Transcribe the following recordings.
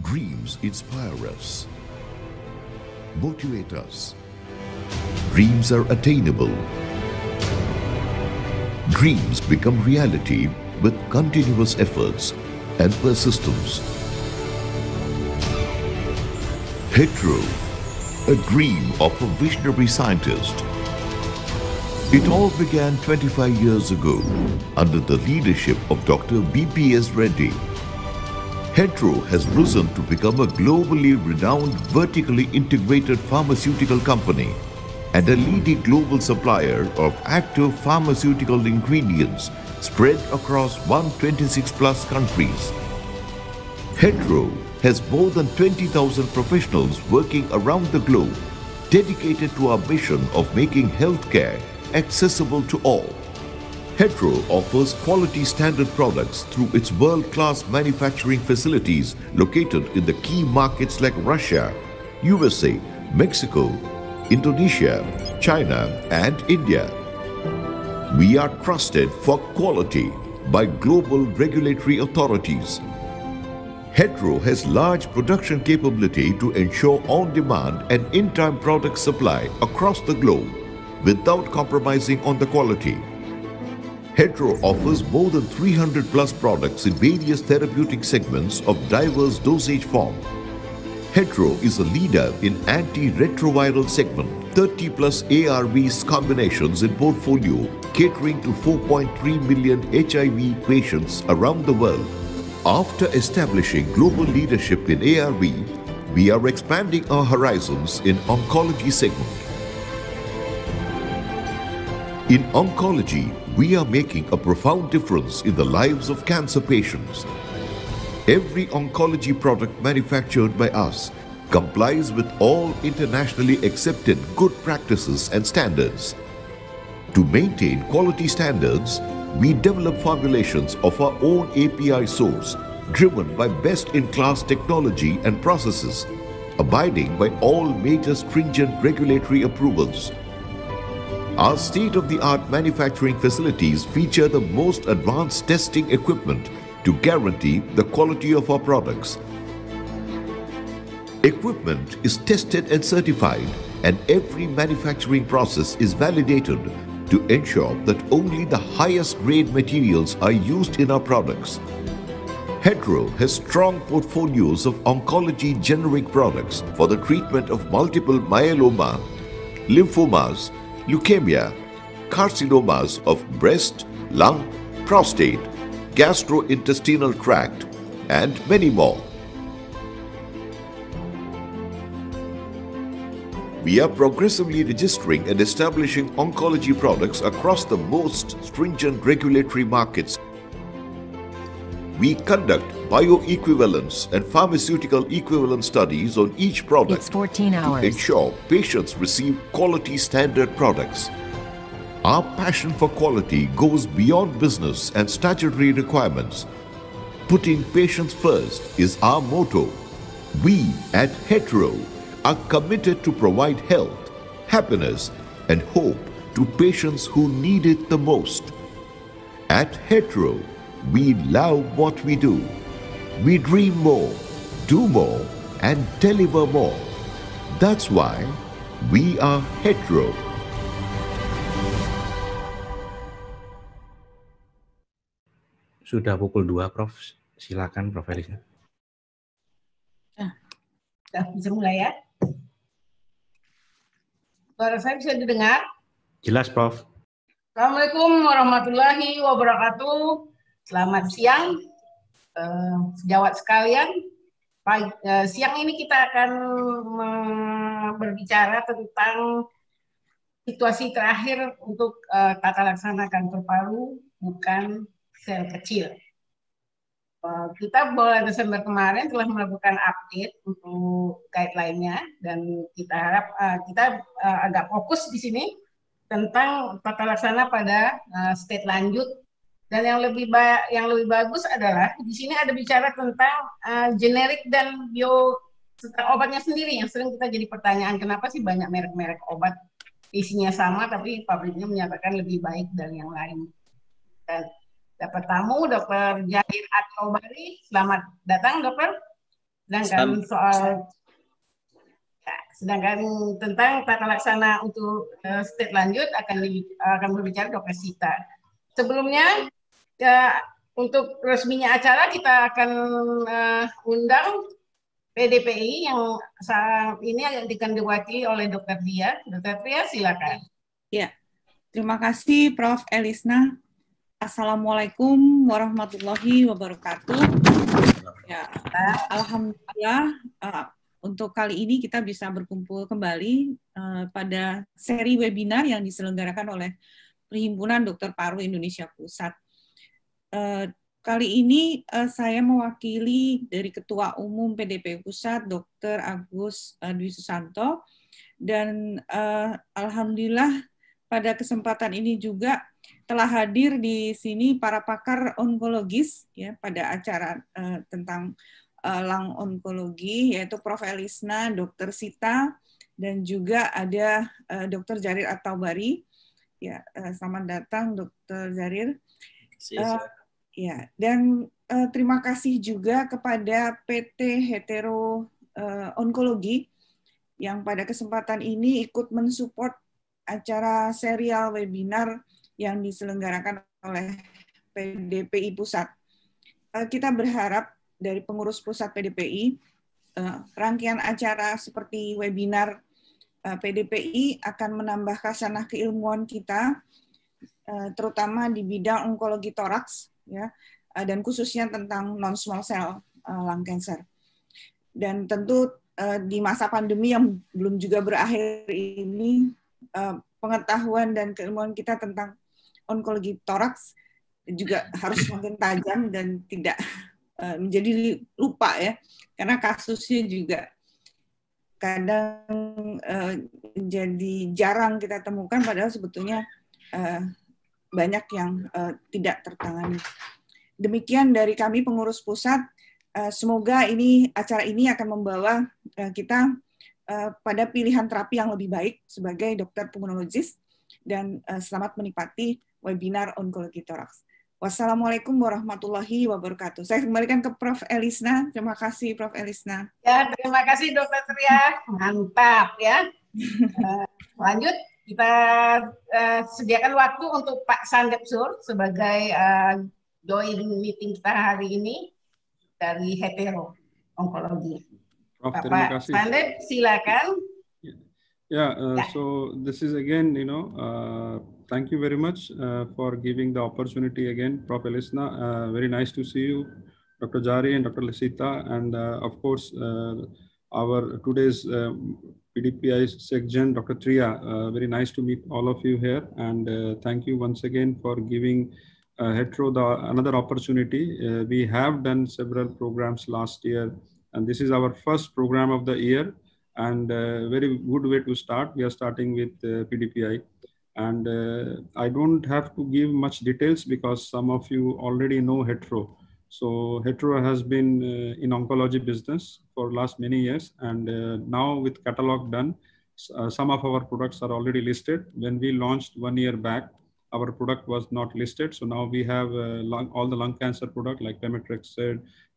Dreams inspire us, motivate us. Dreams are attainable. Dreams become reality with continuous efforts and persistence. Hitro a dream of a visionary scientist. It all began 25 years ago under the leadership of Dr. BPS Reddy. Hetro has risen to become a globally renowned vertically integrated pharmaceutical company and a leading global supplier of active pharmaceutical ingredients spread across 126 plus countries. Hetro has more than 20,000 professionals working around the globe dedicated to our mission of making healthcare accessible to all. Hetro offers quality standard products through its world-class manufacturing facilities located in the key markets like Russia, USA, Mexico, Indonesia, China and India. We are trusted for quality by global regulatory authorities Hetro has large production capability to ensure on-demand and in-time product supply across the globe without compromising on the quality. Hetro offers more than 300 plus products in various therapeutic segments of diverse dosage form. Hetro is a leader in antiretroviral segment, 30 plus ARVs combinations in portfolio catering to 4.3 million HIV patients around the world. After establishing global leadership in ARV, we are expanding our horizons in oncology segment. In oncology, we are making a profound difference in the lives of cancer patients. Every oncology product manufactured by us complies with all internationally accepted good practices and standards. To maintain quality standards, we develop formulations of our own API source driven by best-in-class technology and processes, abiding by all major stringent regulatory approvals. Our state-of-the-art manufacturing facilities feature the most advanced testing equipment to guarantee the quality of our products. Equipment is tested and certified and every manufacturing process is validated to ensure that only the highest grade materials are used in our products. Hetero has strong portfolios of oncology generic products for the treatment of multiple myeloma, lymphomas, leukemia, carcinomas of breast, lung, prostate, gastrointestinal tract, and many more. We are progressively registering and establishing oncology products across the most stringent regulatory markets. We conduct bioequivalence and pharmaceutical equivalence studies on each product it's 14 hours. to ensure patients receive quality standard products. Our passion for quality goes beyond business and statutory requirements. Putting patients first is our motto. We at Hetero are committed to provide health, happiness, and hope to patients who need it the most. At Hetero, we love what we do. We dream more, do more, and deliver more. That's why we are Hetero. Sudah pukul 2, Prof. Silakan, Prof. Elisa. Nah, sudah bisa mulai ya. Suara saya bisa didengar? Jelas, Prof. Assalamualaikum warahmatullahi wabarakatuh. Selamat siang, eh, sejawat sekalian. Pagi, eh, siang ini kita akan berbicara tentang situasi terakhir untuk eh, tata laksana kanker paru bukan sel kecil kita pada Desember kemarin telah melakukan update untuk guideline-nya dan kita harap eh, kita eh, agak fokus di sini tentang tata laksana pada uh, state lanjut dan yang lebih ba yang lebih bagus adalah di sini ada bicara tentang uh, generik dan bio obatnya sendiri yang sering kita jadi pertanyaan kenapa sih banyak merek-merek obat isinya sama tapi pabriknya menyatakan lebih baik dari yang lain dapat tamu Dokter Jair Atobari. Selamat datang Dokter. Sedangkan soal ya, sedangkan tentang tata laksana untuk uh, eh, state lanjut akan di, akan berbicara Dokter Sita. Sebelumnya ya, untuk resminya acara kita akan uh, undang PDPI yang saat ini akan diwakili oleh Dokter Dia. Dokter Diah silakan. Ya. Terima kasih Prof. Elisna Assalamualaikum warahmatullahi wabarakatuh. Ya, alhamdulillah uh, untuk kali ini kita bisa berkumpul kembali uh, pada seri webinar yang diselenggarakan oleh Perhimpunan Dokter Paru Indonesia Pusat. Uh, kali ini saya mewakili dari Ketua Umum PDP Pusat Dr. Agus Dwi Susanto dan alhamdulillah pada kesempatan ini juga telah hadir di sini para pakar onkologis ya pada acara uh, tentang uh, eh, lang onkologi yaitu Prof Elisna, Dr Sita dan juga ada uh, eh, Dr Jarir Ataubari. Ya, uh, selamat datang Dr Jarir. Uh, ya, dan uh, terima kasih juga kepada PT Hetero uh, Onkologi yang pada kesempatan ini ikut mensupport acara serial webinar yang diselenggarakan oleh PDPI Pusat. Eh, kita berharap dari pengurus pusat PDPI, eh, rangkaian acara seperti webinar eh, PDPI akan menambah kasanah keilmuan kita, terutama di bidang onkologi toraks, ya, dan khususnya tentang non-small cell lung cancer. Dan tentu di masa pandemi yang belum juga berakhir ini, pengetahuan dan keilmuan kita tentang onkologi toraks juga harus semakin tajam dan tidak eh, menjadi lupa ya karena kasusnya juga kadang uh, jadi jarang kita temukan padahal sebetulnya eh, banyak yang tidak tertangani. Demikian dari kami pengurus pusat. semoga ini acara ini akan membawa kita pada pilihan terapi yang lebih baik sebagai dokter pulmonologis dan selamat menikmati webinar onkologi toraks. Wassalamualaikum warahmatullahi wabarakatuh. Saya kembalikan ke Prof. Elisna. Terima kasih, Prof. Elisna. Ya, terima kasih, Dokter Tria. Mantap, ya. Uh, lanjut, kita uh, sediakan waktu untuk Pak Sandep Sur sebagai uh, join meeting kita hari ini dari hetero onkologi. Prof, Bapak terima kasih. Sandep, silakan. Yeah, ya, ya, uh, yeah. so this is again, you know, uh, thank you very much uh, for giving the opportunity again, Prof. Elisna. Uh, very nice to see you, Dr. Jari and Dr. Lasita. And uh, of course, uh, our today's uh, PDPI section, Dr. Triya. very nice to meet all of you here. And thank you once again for giving Hetro the, another opportunity. we have done several programs last year, and this is our first program of the year and uh, very good way to start. We are starting with uh, PDPI. And uh, I don't have to give much details because some of you already know Hetero. So Hetero has been uh, in oncology business for last many years. And uh, now with catalog done, uh, some of our products are already listed. When we launched one year back, our product was not listed. So now we have uh, lung, all the lung cancer product like pemetrexed,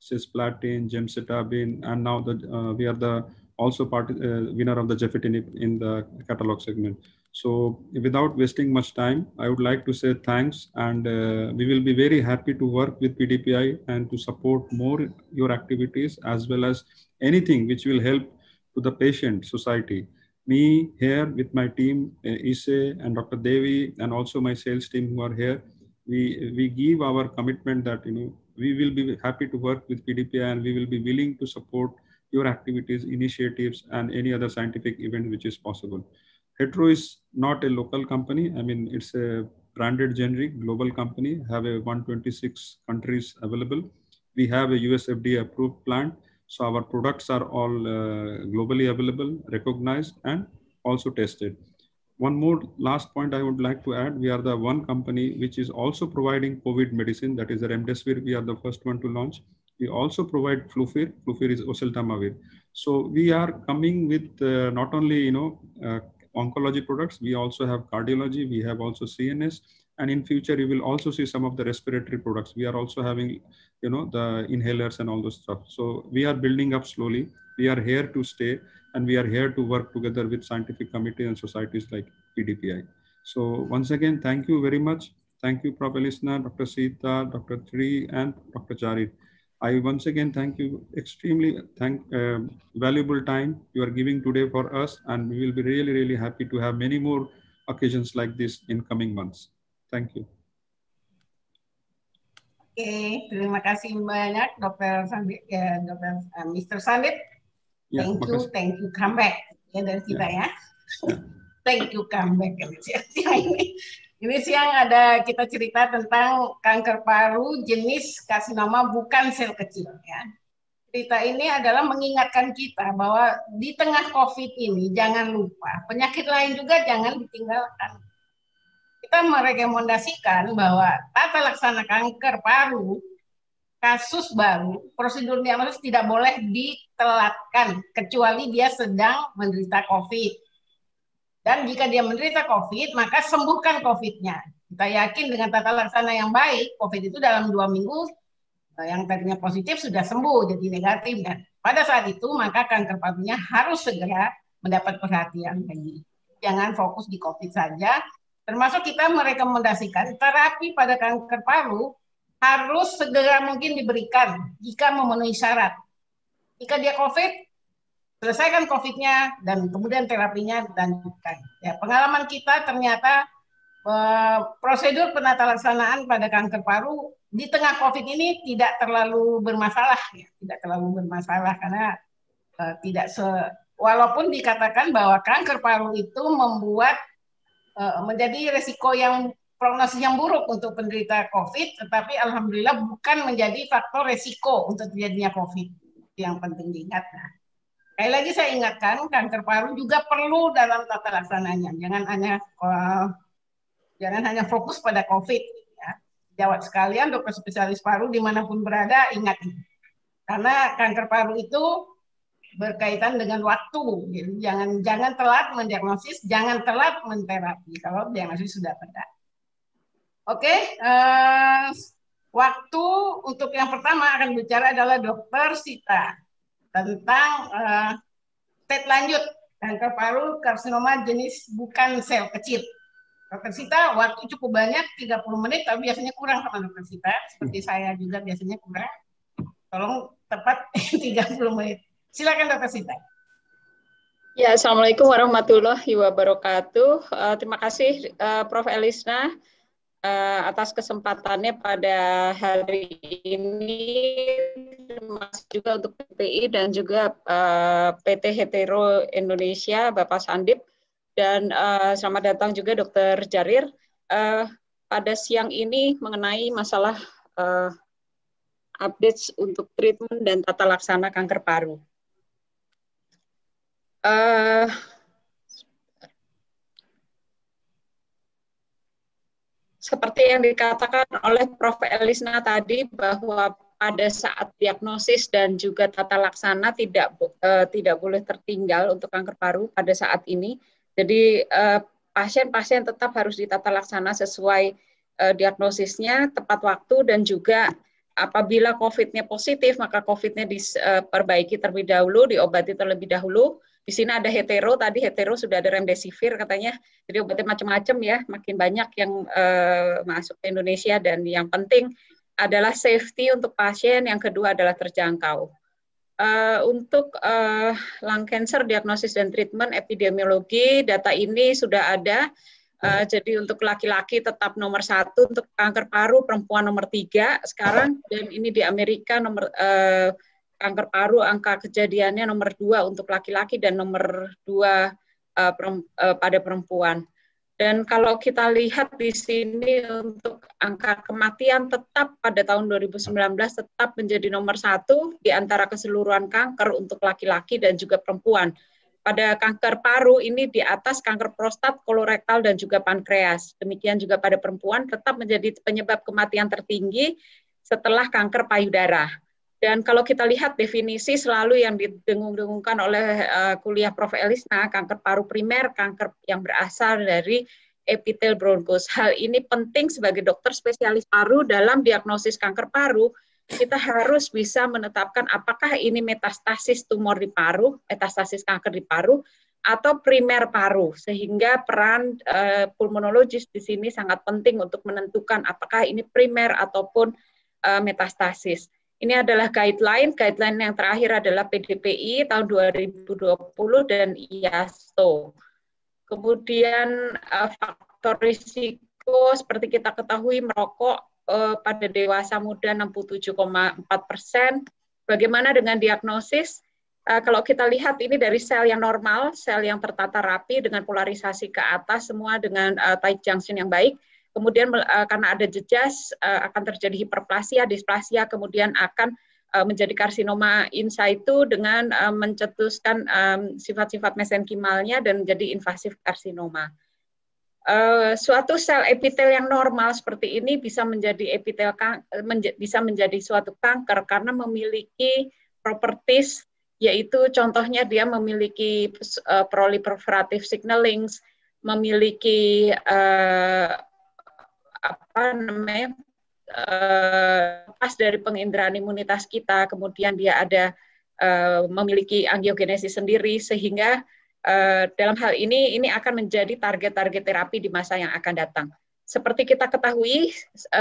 cisplatin, gemcitabine, and now the, uh, we are the also part uh, winner of the gefitinib in the catalog segment. So without wasting much time, I would like to say thanks and uh, we will be very happy to work with PDPI and to support more your activities as well as anything which will help to the patient society. Me here with my team, uh, Ise and Dr. Devi and also my sales team who are here, we, we give our commitment that, you know, we will be happy to work with PDPI and we will be willing to support your activities, initiatives, and any other scientific event which is possible. Hetero is not a local company. I mean, it's a branded generic global company, have a 126 countries available. We have a US FDA approved plant. So our products are all uh, globally available, recognized, and also tested. One more last point I would like to add, we are the one company which is also providing COVID medicine, that is the remdesivir, we are the first one to launch. We also provide flufir, flufir is oseltamivir. So we are coming with uh, not only, you know, uh, oncology products. We also have cardiology. We have also CNS. And in future, you will also see some of the respiratory products. We are also having, you know, the inhalers and all those stuff. So we are building up slowly. We are here to stay and we are here to work together with scientific committee and societies like PDPI. So once again, thank you very much. Thank you, Prof. Elisna, Dr. Sita, Dr. Tri, and Dr. Jarid. I once again thank you extremely thank uh, valuable time you are giving today for us and we will be really really happy to have many more occasions like this in coming months. Thank you. Okay, terima kasih banyak Dr. Sandi, uh, Dr. Mr. Sandip. Yeah, thank you, makasih. thank you, come back ya dari kita yeah. ya. Yeah. thank you, come back. Ini siang ada kita cerita tentang kanker paru jenis kasih nama bukan sel kecil ya. Cerita ini adalah mengingatkan kita bahwa di tengah COVID ini jangan lupa penyakit lain juga jangan ditinggalkan. Kita merekomendasikan bahwa tata laksana kanker paru kasus baru prosedur diagnosis tidak boleh ditelatkan kecuali dia sedang menderita COVID dan jika dia menderita COVID, maka sembuhkan COVID-nya. Kita yakin dengan tata laksana yang baik, COVID itu dalam dua minggu eh, yang tadinya positif sudah sembuh jadi negatif dan pada saat itu maka kanker parunya harus segera mendapat perhatian lagi. Jangan fokus di COVID saja. Termasuk kita merekomendasikan terapi pada kanker paru harus segera mungkin diberikan jika memenuhi syarat. Jika dia COVID, selesaikan COVID-nya dan kemudian terapinya dilanjutkan. Ya, pengalaman kita ternyata eh, prosedur penata laksanaan pada kanker paru di tengah COVID ini tidak terlalu bermasalah, ya, tidak terlalu bermasalah karena eh, tidak se walaupun dikatakan bahwa kanker paru itu membuat eh, menjadi resiko yang prognosis yang buruk untuk penderita COVID, tetapi alhamdulillah bukan menjadi faktor resiko untuk terjadinya COVID. yang penting diingat. Nah, Sekali lagi saya ingatkan, kanker paru juga perlu dalam tata laksananya. Jangan hanya uh, jangan hanya fokus pada COVID. Ya. Jawab sekalian dokter spesialis paru dimanapun berada ingat karena kanker paru itu berkaitan dengan waktu. Jadi jangan jangan telat mendiagnosis, jangan telat menterapi kalau diagnosis sudah benar. Oke, okay, uh, eh, waktu untuk yang pertama akan bicara adalah dokter Sita tentang uh, eh, tet lanjut kanker paru karsinoma jenis bukan sel kecil. Dokter Sita, waktu cukup banyak, 30 menit, tapi biasanya kurang sama dokter Sita. Seperti saya juga biasanya kurang. Tolong tepat 30 menit. Silakan dokter Sita. Ya, Assalamualaikum warahmatullahi wabarakatuh. Uh, terima kasih uh, Prof. Elisna. Eh, atas kesempatannya pada hari ini mas juga untuk PPI dan juga uh, eh, PT Hetero Indonesia Bapak Sandip dan uh, selamat datang juga Dokter Jarir uh, pada siang ini mengenai masalah uh, updates untuk treatment dan tata laksana kanker paru. Uh, seperti yang dikatakan oleh Prof. Elisna tadi bahwa pada saat diagnosis dan juga tata laksana tidak eh, tidak boleh tertinggal untuk kanker paru pada saat ini. Jadi eh, pasien-pasien eh, tetap harus ditata laksana sesuai eh, diagnosisnya, tepat waktu dan juga apabila COVID-nya positif maka COVID-nya diperbaiki eh, terlebih dahulu, diobati terlebih dahulu di sini ada hetero tadi hetero sudah ada remdesivir katanya jadi obatnya macam-macam ya makin banyak yang uh, masuk ke Indonesia dan yang penting adalah safety untuk pasien yang kedua adalah terjangkau uh, untuk uh, lung cancer diagnosis dan treatment epidemiologi data ini sudah ada uh, jadi untuk laki-laki tetap nomor satu untuk kanker paru perempuan nomor tiga sekarang dan ini di Amerika nomor uh, kanker paru angka kejadiannya nomor dua untuk laki-laki dan nomor dua uh, uh, pada perempuan. Dan kalau kita lihat di sini untuk angka kematian tetap pada tahun 2019 tetap menjadi nomor satu di antara keseluruhan kanker untuk laki-laki dan juga perempuan. Pada kanker paru ini di atas kanker prostat, kolorektal, dan juga pankreas. Demikian juga pada perempuan tetap menjadi penyebab kematian tertinggi setelah kanker payudara. Dan kalau kita lihat definisi selalu yang didengung-dengungkan oleh eh, kuliah Prof. Elisna, kanker paru primer, kanker yang berasal dari epitel bronkus. Hal ini penting sebagai dokter spesialis paru dalam diagnosis kanker paru, kita harus bisa menetapkan apakah ini metastasis tumor di paru, metastasis kanker di paru, atau primer paru, sehingga peran uh, pulmonologis di sini sangat penting untuk menentukan apakah ini primer ataupun uh, metastasis ini adalah guideline, guideline yang terakhir adalah PDPI tahun 2020 dan IASO. Kemudian eh, faktor risiko seperti kita ketahui merokok eh, pada dewasa muda 67,4 persen. Bagaimana dengan diagnosis? Eh, kalau kita lihat ini dari sel yang normal, sel yang tertata rapi dengan polarisasi ke atas, semua dengan tight junction yang baik, kemudian uh, karena ada jejas uh, akan terjadi hiperplasia, displasia, kemudian akan uh, menjadi karsinoma in situ dengan uh, mencetuskan um, sifat-sifat mesenkimalnya dan menjadi invasif karsinoma. Uh, suatu sel epitel yang normal seperti ini bisa menjadi epitel kan, menj- bisa menjadi suatu kanker karena memiliki properties yaitu contohnya dia memiliki uh, proliferative signaling, memiliki apa namanya uh, pas dari penginderaan imunitas kita, kemudian dia ada uh, memiliki angiogenesis sendiri sehingga uh, dalam hal ini ini akan menjadi target-target terapi di masa yang akan datang. Seperti kita ketahui,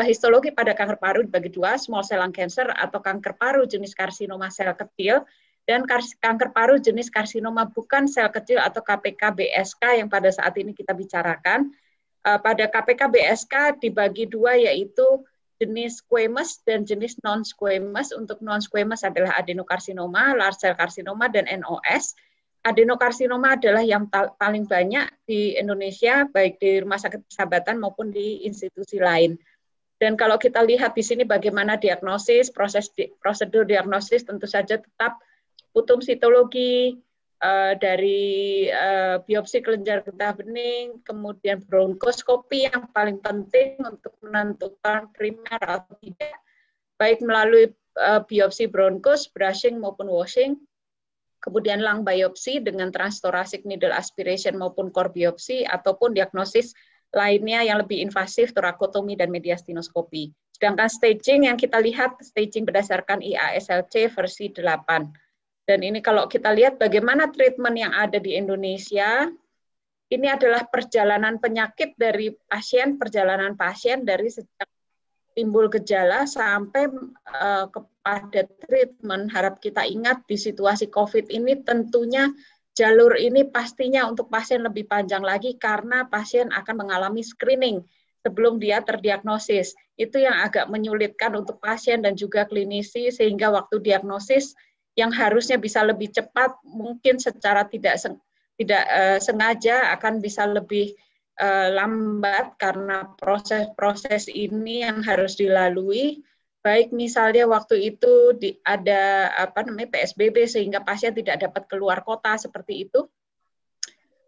histologi pada kanker paru dibagi dua, small cell lung cancer atau kanker paru jenis karsinoma sel kecil dan kanker paru jenis karsinoma bukan sel kecil atau KPK BSK yang pada saat ini kita bicarakan Eh, pada KPK BSK dibagi dua yaitu jenis squamous dan jenis non squamous. Untuk non squamous adalah adenokarsinoma, large cell karsinoma dan NOS. Adenokarsinoma adalah yang paling banyak di Indonesia baik di Rumah Sakit Persahabatan maupun di institusi lain. Dan kalau kita lihat di sini bagaimana diagnosis, proses di, prosedur diagnosis tentu saja tetap putum sitologi, Eh, dari uh, biopsi kelenjar getah bening, kemudian bronkoskopi yang paling penting untuk menentukan primer atau tidak, baik melalui uh, biopsi bronkus, brushing maupun washing, kemudian lang biopsi dengan transtorasik needle aspiration maupun core biopsi, ataupun diagnosis lainnya yang lebih invasif, torakotomi dan mediastinoskopi. Sedangkan staging yang kita lihat, staging berdasarkan IASLC versi 8 dan ini kalau kita lihat bagaimana treatment yang ada di Indonesia, ini adalah perjalanan penyakit dari pasien, perjalanan pasien dari sejak timbul gejala sampai uh, kepada treatment. Harap kita ingat di situasi COVID ini tentunya jalur ini pastinya untuk pasien lebih panjang lagi karena pasien akan mengalami screening sebelum dia terdiagnosis. Itu yang agak menyulitkan untuk pasien dan juga klinisi sehingga waktu diagnosis yang harusnya bisa lebih cepat mungkin secara tidak seng, tidak uh, sengaja akan bisa lebih uh, lambat karena proses-proses ini yang harus dilalui baik misalnya waktu itu di, ada apa namanya PSBB sehingga pasien tidak dapat keluar kota seperti itu.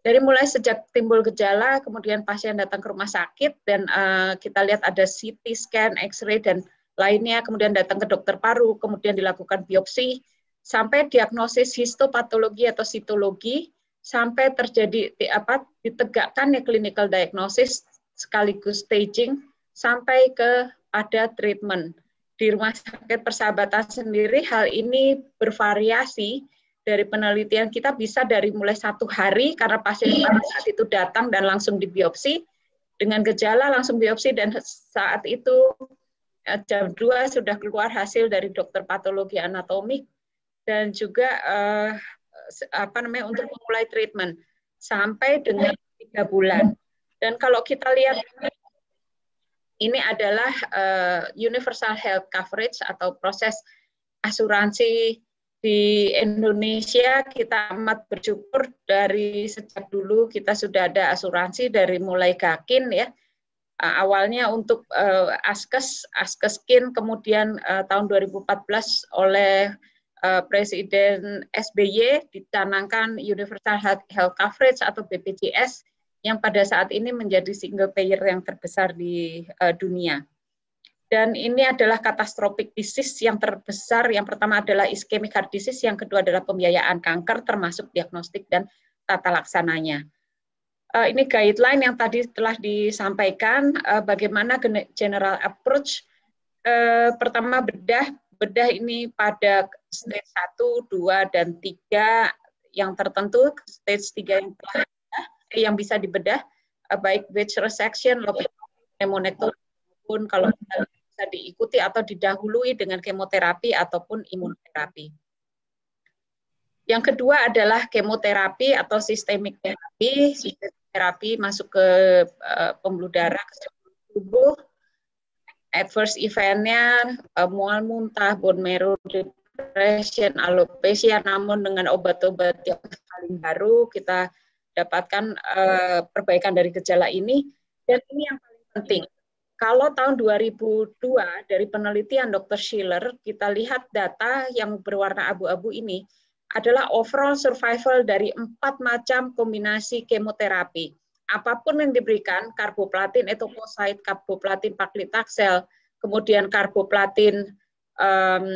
Dari mulai sejak timbul gejala, kemudian pasien datang ke rumah sakit dan uh, kita lihat ada CT scan, X-ray dan lainnya, kemudian datang ke dokter paru, kemudian dilakukan biopsi, sampai diagnosis histopatologi atau sitologi sampai terjadi apa ditegakkan ya clinical diagnosis sekaligus staging sampai ke ada treatment. Di Rumah Sakit Persahabatan sendiri hal ini bervariasi dari penelitian kita bisa dari mulai satu hari karena pasien pada saat itu datang dan langsung di biopsi dengan gejala langsung biopsi dan saat itu eh, jam 2 sudah keluar hasil dari dokter patologi anatomik dan juga uh, apa namanya untuk memulai treatment sampai dengan tiga bulan. Dan kalau kita lihat ini adalah uh, universal health coverage atau proses asuransi di Indonesia kita amat bersyukur dari sejak dulu kita sudah ada asuransi dari mulai Gakin ya eh, awalnya untuk uh, Askes Askeskin kemudian uh, tahun 2014 oleh Eh, Presiden SBY ditanamkan Universal Health Coverage atau BPJS yang pada saat ini menjadi single payer yang terbesar di eh, dunia. Dan ini adalah katastropik disease yang terbesar. Yang pertama adalah ischemic heart disease, yang kedua adalah pembiayaan kanker termasuk diagnostik dan tata laksananya. Eh, ini guideline yang tadi telah disampaikan bagaimana general approach pertama bedah bedah ini pada stage 1, 2, dan 3 yang tertentu, stage 3 yang, yang bisa dibedah, eh, baik wedge resection, pneumonektomi, pun kalau bisa diikuti atau didahului dengan kemoterapi ataupun imunoterapi. Yang kedua adalah kemoterapi atau sistemik terapi. Sistemik terapi masuk ke eh, pembuluh darah ke tubuh adverse eventnya uh, mual muntah, bone marrow depression, alopecia. Namun dengan obat-obat yang paling baru kita dapatkan uh, perbaikan dari gejala ini. Dan ini yang paling penting. Kalau tahun 2002 dari penelitian Dr. Schiller, kita lihat data yang berwarna abu-abu ini adalah overall survival dari empat macam kombinasi kemoterapi apapun yang diberikan, karboplatin, etokosit, karboplatin, paklitaxel, kemudian karboplatin, um,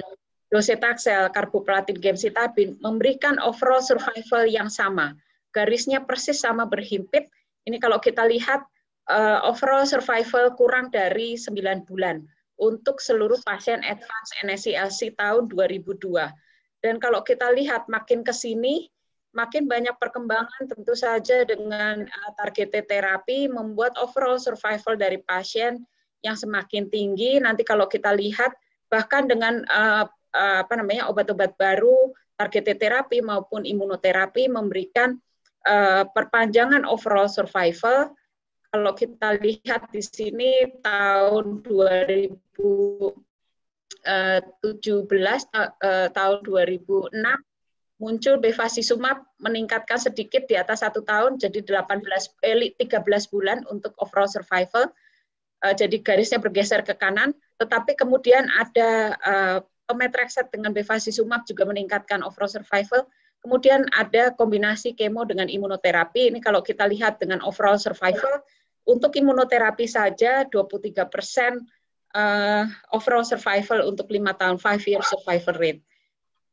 docetaxel, karboplatin, gemcitabin, memberikan overall survival yang sama. Garisnya persis sama berhimpit. Ini kalau kita lihat uh, overall survival kurang dari 9 bulan untuk seluruh pasien advance NSCLC tahun 2002. Dan kalau kita lihat makin ke sini, makin banyak perkembangan tentu saja dengan uh, terapi membuat overall survival dari pasien yang semakin tinggi. Nanti kalau kita lihat bahkan dengan eh, eh, apa namanya obat-obat baru, targeted terapi maupun imunoterapi memberikan perpanjangan overall survival. Kalau kita lihat di sini tahun 2017 uh, tahun 2006 muncul bevacizumab meningkatkan sedikit di atas satu tahun jadi 18 eh, 13 bulan untuk overall survival uh, jadi garisnya bergeser ke kanan tetapi kemudian ada uh, eh, pemetrexed dengan bevacizumab juga meningkatkan overall survival kemudian ada kombinasi kemo dengan imunoterapi ini kalau kita lihat dengan overall survival untuk imunoterapi saja 23 persen uh, overall survival untuk lima tahun five year survival rate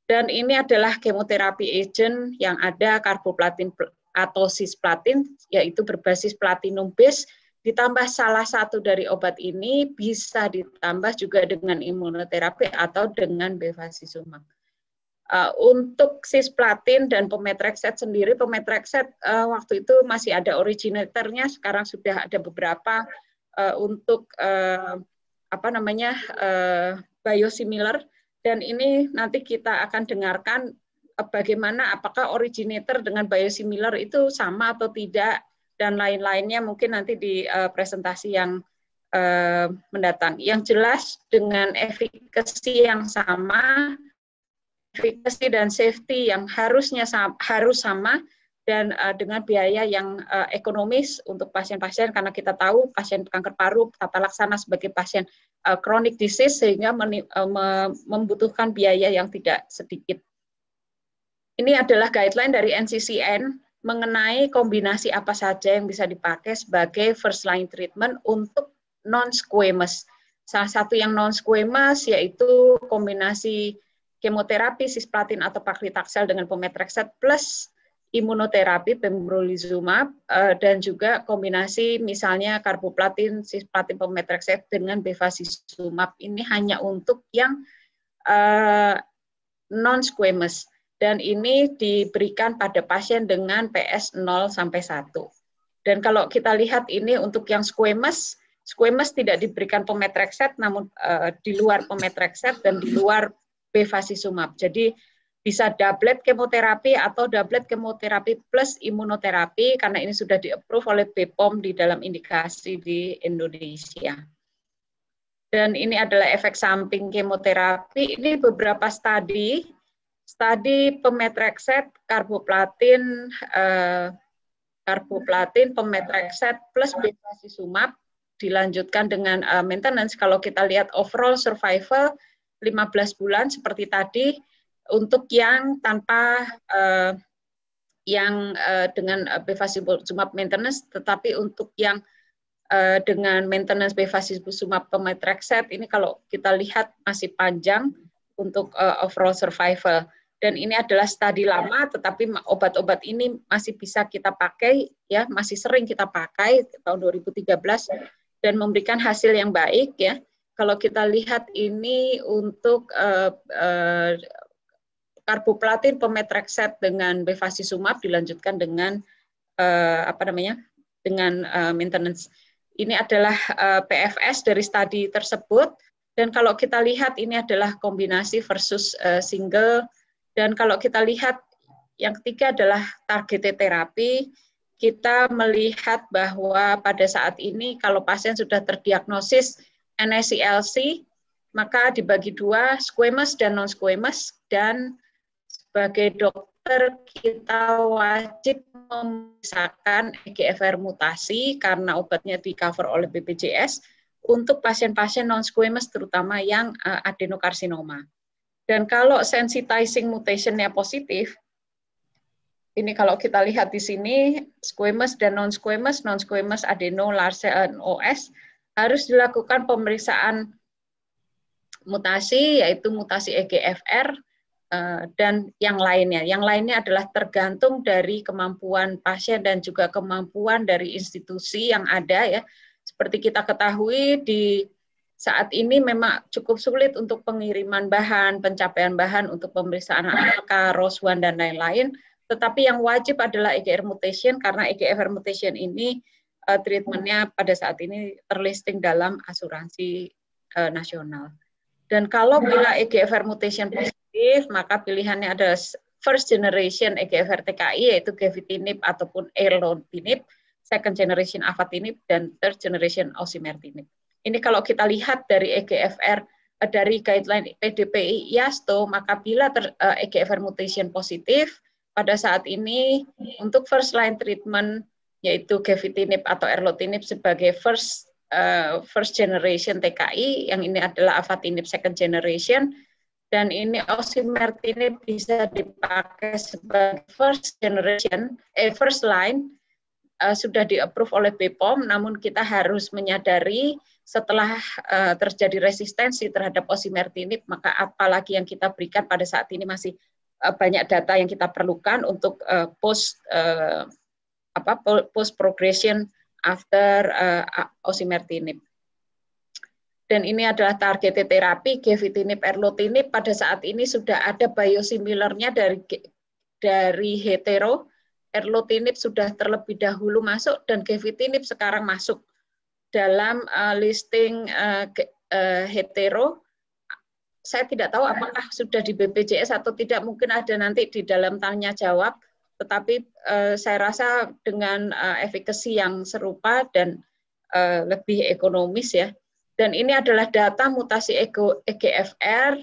dan ini adalah kemoterapi agent yang ada karboplatin atau cisplatin, yaitu berbasis platinum base, ditambah salah satu dari obat ini bisa ditambah juga dengan imunoterapi atau dengan bevacizumab. Uh, untuk cisplatin dan pemetrexed sendiri, pemetrexed uh, waktu itu masih ada originaternya sekarang sudah ada beberapa uh, untuk uh, apa namanya uh, biosimilar dan ini nanti kita akan dengarkan eh, bagaimana apakah originator dengan biosimilar itu sama atau tidak dan lain-lainnya mungkin nanti di uh, presentasi yang uh, mendatang. Yang jelas dengan efikasi yang sama, efikasi dan safety yang harusnya sama, harus sama dan uh, dengan biaya yang uh, ekonomis untuk pasien-pasien karena kita tahu pasien kanker paru tata laksana sebagai pasien uh, eh, chronic disease sehingga uh, membutuhkan biaya yang tidak sedikit. Ini adalah guideline dari NCCN mengenai kombinasi apa saja yang bisa dipakai sebagai first line treatment untuk non squamous. Salah satu yang non squamous yaitu kombinasi kemoterapi cisplatin atau paclitaxel dengan pemetrexed plus imunoterapi pembrolizumab eh, dan juga kombinasi misalnya karboplatin, cisplatin pemetrexed dengan bevacizumab ini hanya untuk yang eh, non squamous dan ini diberikan pada pasien dengan PS 0 sampai 1. Dan kalau kita lihat ini untuk yang squamous, squamous tidak diberikan pemetrexed namun eh, di luar pemetrexed dan di luar bevacizumab. Jadi bisa doublet kemoterapi atau doublet kemoterapi plus imunoterapi karena ini sudah di-approve oleh BPOM di dalam indikasi di Indonesia. Dan ini adalah efek samping kemoterapi. Ini beberapa studi, studi pemetrexed karboplatin, eh, karboplatin, pemetrexed plus bevacizumab dilanjutkan dengan eh, maintenance. Kalau kita lihat overall survival 15 bulan seperti tadi, untuk yang tanpa uh, yang uh, dengan uh, eh, sumap maintenance, tetapi untuk yang uh, dengan maintenance bevacizumab pemetrexed ini kalau kita lihat masih panjang untuk uh, overall survival. Dan ini adalah studi lama, tetapi obat-obat ini masih bisa kita pakai, ya masih sering kita pakai tahun 2013 dan memberikan hasil yang baik, ya. Kalau kita lihat ini untuk uh, uh, karboplatin pemetrexed dengan bevacizumab dilanjutkan dengan uh, apa namanya dengan uh, maintenance. Ini adalah uh, eh, PFS dari studi tersebut dan kalau kita lihat ini adalah kombinasi versus uh, single dan kalau kita lihat yang ketiga adalah targeted terapi. Kita melihat bahwa pada saat ini kalau pasien sudah terdiagnosis NSCLC, maka dibagi dua, squamous dan non-squamous, dan sebagai dokter kita wajib memisahkan EGFR mutasi karena obatnya di cover oleh BPJS untuk pasien-pasien non-squamous terutama yang uh, adenokarsinoma. Dan kalau sensitizing mutationnya positif, ini kalau kita lihat di sini, squamous dan non-squamous, non-squamous adeno Larsen OS, harus dilakukan pemeriksaan mutasi, yaitu mutasi EGFR, Eh, dan yang lainnya. Yang lainnya adalah tergantung dari kemampuan pasien dan juga kemampuan dari institusi yang ada ya. Seperti kita ketahui di saat ini memang cukup sulit untuk pengiriman bahan, pencapaian bahan untuk pemeriksaan ALK, anak dan lain-lain. Tetapi yang wajib adalah EGR mutation karena EGFR mutation ini uh, treatmentnya pada saat ini terlisting dalam asuransi uh, nasional. Dan kalau bila EGFR mutation positif positif, maka pilihannya ada first generation EGFR TKI yaitu gefitinib ataupun erlotinib, second generation avatinib dan third generation osimertinib. Ini kalau kita lihat dari EGFR eh, dari guideline PDPI IASTO, maka bila ter, EGFR eh, e mutation positif pada saat ini untuk first line treatment yaitu gefitinib atau erlotinib sebagai first uh, first generation TKI, yang ini adalah avatinib second generation, dan ini osimertinib bisa dipakai sebagai first generation, eh, first line uh, sudah di-approve oleh BPOM, namun kita harus menyadari setelah uh, terjadi resistensi terhadap osimertinib, maka apalagi yang kita berikan pada saat ini masih uh, banyak data yang kita perlukan untuk uh, post uh, apa post progression after uh, osimertinib dan ini adalah target terapi gefitinib erlotinib pada saat ini sudah ada biosimilarnya dari dari hetero erlotinib sudah terlebih dahulu masuk dan gefitinib sekarang masuk dalam uh, listing uh, uh, hetero saya tidak tahu apakah sudah di BPJS atau tidak mungkin ada nanti di dalam tanya jawab tetapi uh, saya rasa dengan uh, efikasi yang serupa dan uh, lebih ekonomis ya dan ini adalah data mutasi EGFR e uh,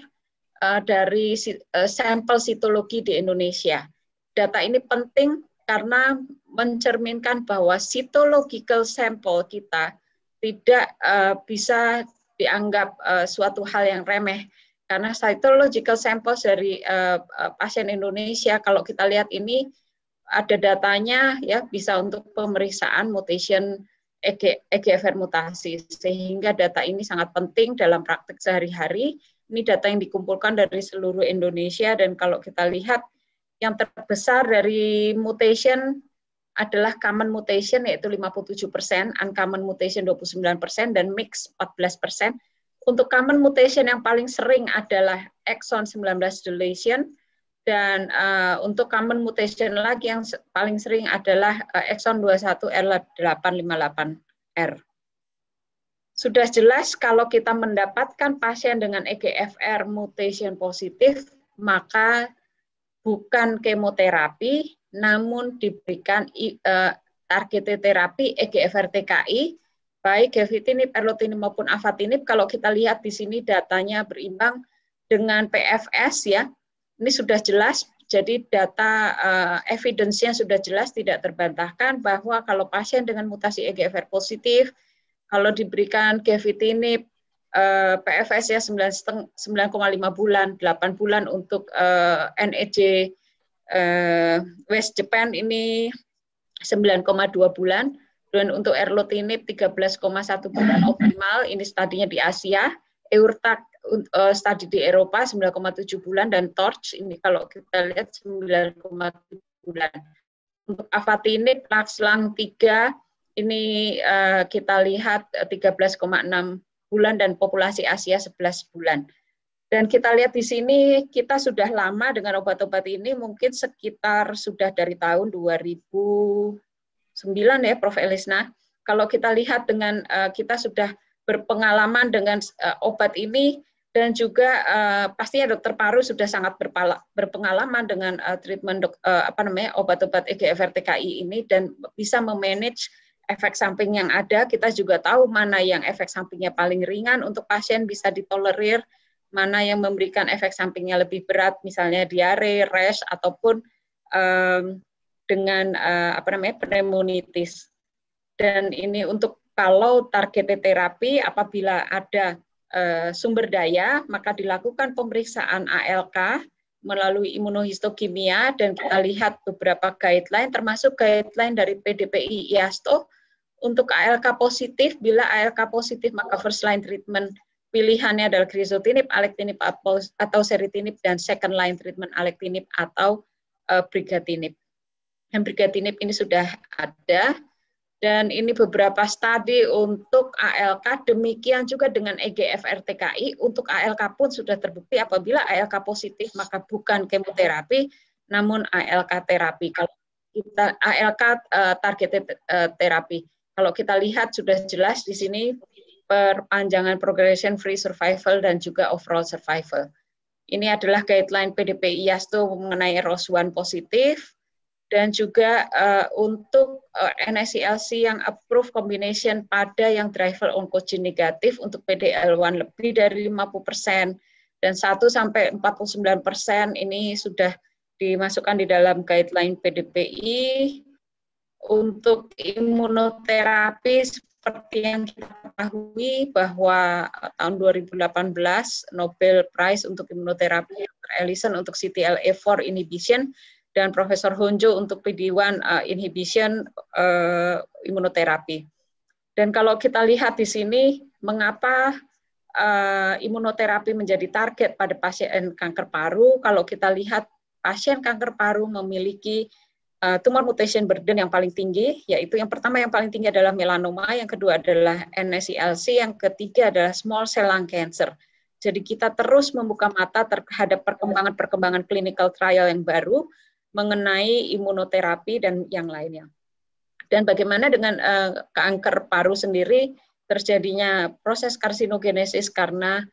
eh, dari eh, sampel sitologi di Indonesia. Data ini penting karena mencerminkan bahwa sitological sample kita tidak eh, bisa dianggap suatu hal yang remeh karena cytological samples dari pasien Indonesia kalau kita lihat ini ada datanya ya bisa untuk pemeriksaan mutation EGFR mutasi sehingga data ini sangat penting dalam praktik sehari-hari. Ini data yang dikumpulkan dari seluruh Indonesia dan kalau kita lihat yang terbesar dari mutation adalah common mutation yaitu 57 persen, uncommon mutation 29 persen, dan mix 14 persen. Untuk common mutation yang paling sering adalah exon 19 deletion, dan uh, untuk common mutation lagi yang paling sering adalah uh, exon 21 r 858 r Sudah jelas kalau kita mendapatkan pasien dengan EGFR mutation positif, maka bukan kemoterapi, namun diberikan uh, eh, target terapi EGFR TKI, baik gefitinib, erlotinib maupun afatinib. Kalau kita lihat di sini datanya berimbang dengan PFS ya, ini sudah jelas jadi data uh, evidence-nya sudah jelas tidak terbantahkan bahwa kalau pasien dengan mutasi EGFR positif, kalau diberikan gefitinib uh, eh, PFS ya 9,5 bulan, 8 bulan untuk uh, eh, NEJ uh, West Japan ini 9,2 bulan, dan untuk erlotinib 13,1 bulan optimal, ini tadinya di Asia, Eurtac uh, studi di Eropa 9,7 bulan dan Torch ini kalau kita lihat 9,7 bulan. Untuk avatinib Laxlang 3 ini uh, kita lihat 13,6 eh, bulan dan populasi Asia 11 bulan. Dan kita lihat di sini kita sudah lama dengan obat-obat ini mungkin sekitar sudah dari tahun 2009 ya Prof Elisna. Kalau kita lihat dengan uh, kita sudah berpengalaman dengan uh, obat ini dan juga uh, pastinya dokter paru sudah sangat berpala, berpengalaman dengan uh, treatment uh, apa namanya obat-obat EGFR TKI ini dan bisa memanage efek samping yang ada. Kita juga tahu mana yang efek sampingnya paling ringan untuk pasien bisa ditolerir, mana yang memberikan efek sampingnya lebih berat, misalnya diare, rash ataupun um, dengan uh, apa namanya pneumonitis. Dan ini untuk kalau targeted terapi apabila ada Eh, sumber daya, maka dilakukan pemeriksaan ALK melalui imunohistokimia dan kita lihat beberapa guideline termasuk guideline dari PDPI IASTO untuk ALK positif bila ALK positif maka first line treatment pilihannya adalah crizotinib, alectinib atau seritinib dan second line treatment alectinib atau eh, brigatinib. Dan brigatinib ini sudah ada dan ini beberapa studi untuk ALK, demikian juga dengan EGF RTKI. Untuk ALK pun sudah terbukti apabila ALK positif maka bukan kemoterapi, namun ALK terapi. Kalau kita ALK uh, eh, targeted uh, eh, terapi. Kalau kita lihat sudah jelas di sini perpanjangan progression free survival dan juga overall survival. Ini adalah guideline PDPI Yasto mengenai ROS1 positif, dan juga uh, untuk uh, eh, NSCLC yang approve combination pada yang driver oncogene negatif untuk PDL1 lebih dari 50% dan 1 sampai 49% ini sudah dimasukkan di dalam guideline PDPI untuk imunoterapi seperti yang kita ketahui bahwa eh, tahun 2018 Nobel Prize untuk imunoterapi Dr. Ellison untuk CTLA4 inhibition dan Profesor Honjo untuk PD1 uh, inhibition uh, imunoterapi. Dan kalau kita lihat di sini mengapa uh, imunoterapi menjadi target pada pasien kanker paru, kalau kita lihat pasien kanker paru memiliki uh, tumor mutation burden yang paling tinggi, yaitu yang pertama yang paling tinggi adalah melanoma, yang kedua adalah NSCLC, yang ketiga adalah small cell lung cancer. Jadi kita terus membuka mata terhadap perkembangan-perkembangan clinical trial yang baru, mengenai imunoterapi dan yang lainnya. Dan bagaimana dengan uh, eh, kanker paru sendiri terjadinya proses karsinogenesis karena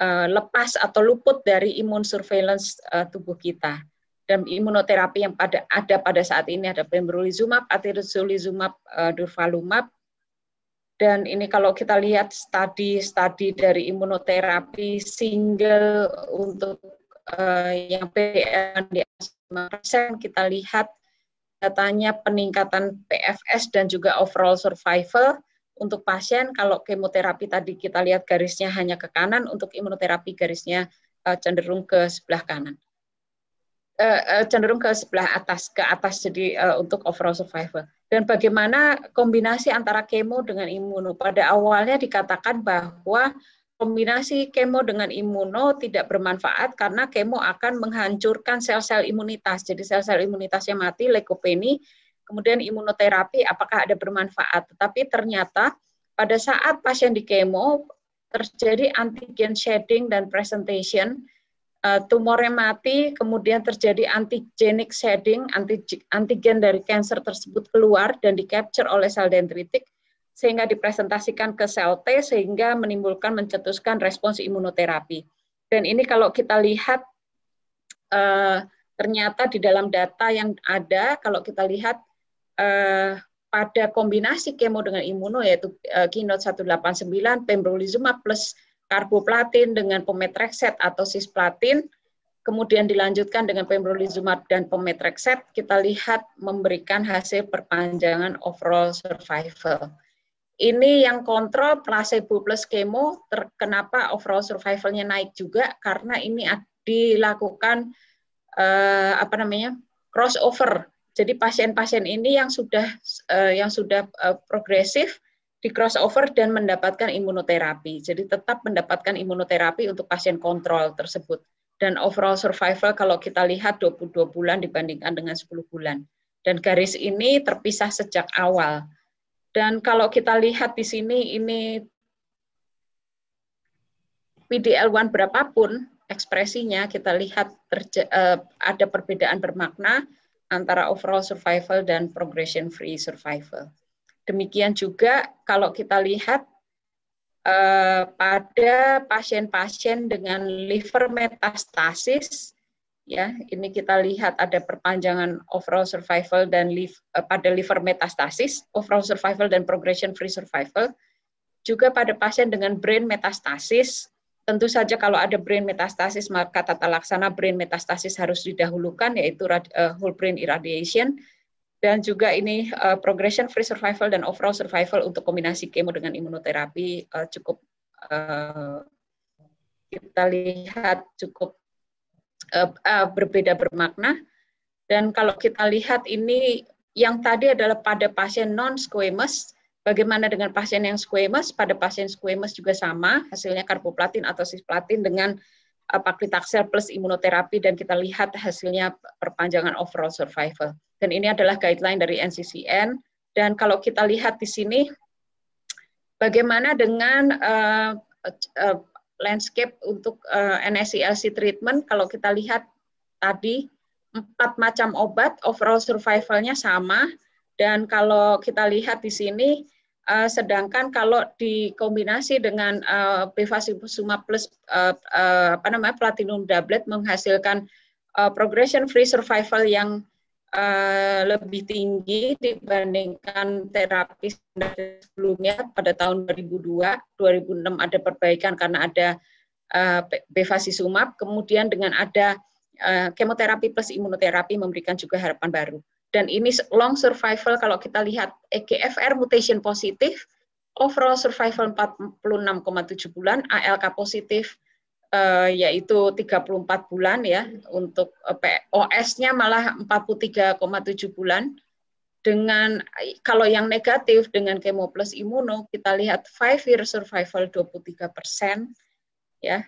uh, lepas atau luput dari imun surveillance uh, tubuh kita. Dan imunoterapi yang pada ada pada saat ini ada pembrolizumab, atezolizumab, uh, durvalumab, dan ini kalau kita lihat studi-studi dari imunoterapi single untuk uh, yang PN di kita lihat datanya peningkatan PFS dan juga overall survival untuk pasien kalau kemoterapi tadi kita lihat garisnya hanya ke kanan untuk imunoterapi garisnya eh, cenderung ke sebelah kanan eh, eh, cenderung ke sebelah atas ke atas jadi untuk overall survival dan bagaimana kombinasi antara kemo dengan imuno pada awalnya dikatakan bahwa kombinasi kemo dengan imuno tidak bermanfaat karena kemo akan menghancurkan sel-sel imunitas. Jadi sel-sel imunitasnya mati, leukopeni, kemudian imunoterapi apakah ada bermanfaat. Tetapi ternyata pada saat pasien di kemo terjadi antigen shedding dan presentation, eh, tumornya mati, kemudian terjadi antigenic shedding, antigen dari kanker tersebut keluar dan di capture oleh sel dendritik, sehingga dipresentasikan ke sel T sehingga menimbulkan mencetuskan respons imunoterapi. Dan ini kalau kita lihat eh, ternyata di dalam data yang ada kalau kita lihat eh, pada kombinasi kemo dengan imuno yaitu eh, Keynote 189 pembrolizumab plus karboplatin dengan pemetrexed atau cisplatin kemudian dilanjutkan dengan pembrolizumab dan pemetrexed, kita lihat memberikan hasil perpanjangan overall survival. Ini yang kontrol placebo plus kemo, kenapa overall survivalnya naik juga karena ini dilakukan eh, apa namanya crossover. Jadi pasien-pasien ini yang sudah eh, yang sudah eh, progresif di crossover dan mendapatkan imunoterapi. Jadi tetap mendapatkan imunoterapi untuk pasien kontrol tersebut. Dan overall survival kalau kita lihat 22 bulan dibandingkan dengan 10 bulan. Dan garis ini terpisah sejak awal. Dan kalau kita lihat di sini, ini PDL1 berapapun ekspresinya, kita lihat terje, uh, ada perbedaan bermakna antara overall survival dan progression-free survival. Demikian juga kalau kita lihat uh, pada pasien-pasien dengan liver metastasis, ya ini kita lihat ada perpanjangan overall survival dan uh, pada liver metastasis overall survival dan progression free survival juga pada pasien dengan brain metastasis tentu saja kalau ada brain metastasis maka tata laksana brain metastasis harus didahulukan yaitu uh, whole brain irradiation dan juga ini uh, progression free survival dan overall survival untuk kombinasi kemo dengan imunoterapi uh, cukup uh, kita lihat cukup uh, berbeda bermakna. Dan kalau kita lihat ini yang tadi adalah pada pasien non squamous, bagaimana dengan pasien yang squamous? Pada pasien squamous juga sama, hasilnya karboplatin atau cisplatin dengan uh, paclitaxel plus imunoterapi dan kita lihat hasilnya perpanjangan overall survival. Dan ini adalah guideline dari NCCN. Dan kalau kita lihat di sini, bagaimana dengan uh, uh, landscape untuk uh, eh, NSCLC treatment kalau kita lihat tadi empat macam obat overall survivalnya sama dan kalau kita lihat di sini uh, sedangkan kalau dikombinasi dengan uh, bevacizumab plus uh, uh, apa namanya platinum doublet menghasilkan uh, progression free survival yang Eh, lebih tinggi dibandingkan terapi sebelumnya pada tahun 2002, 2006 ada perbaikan karena ada eh, bevacizumab, kemudian dengan ada uh, kemoterapi plus imunoterapi memberikan juga harapan baru. Dan ini long survival kalau kita lihat EGFR mutation positif, overall survival 46,7 bulan, ALK positif eh, yaitu 34 bulan ya untuk eh, OS-nya malah 43,7 bulan dengan eh, kalau yang negatif dengan kemo plus imuno kita lihat five year survival 23 persen ya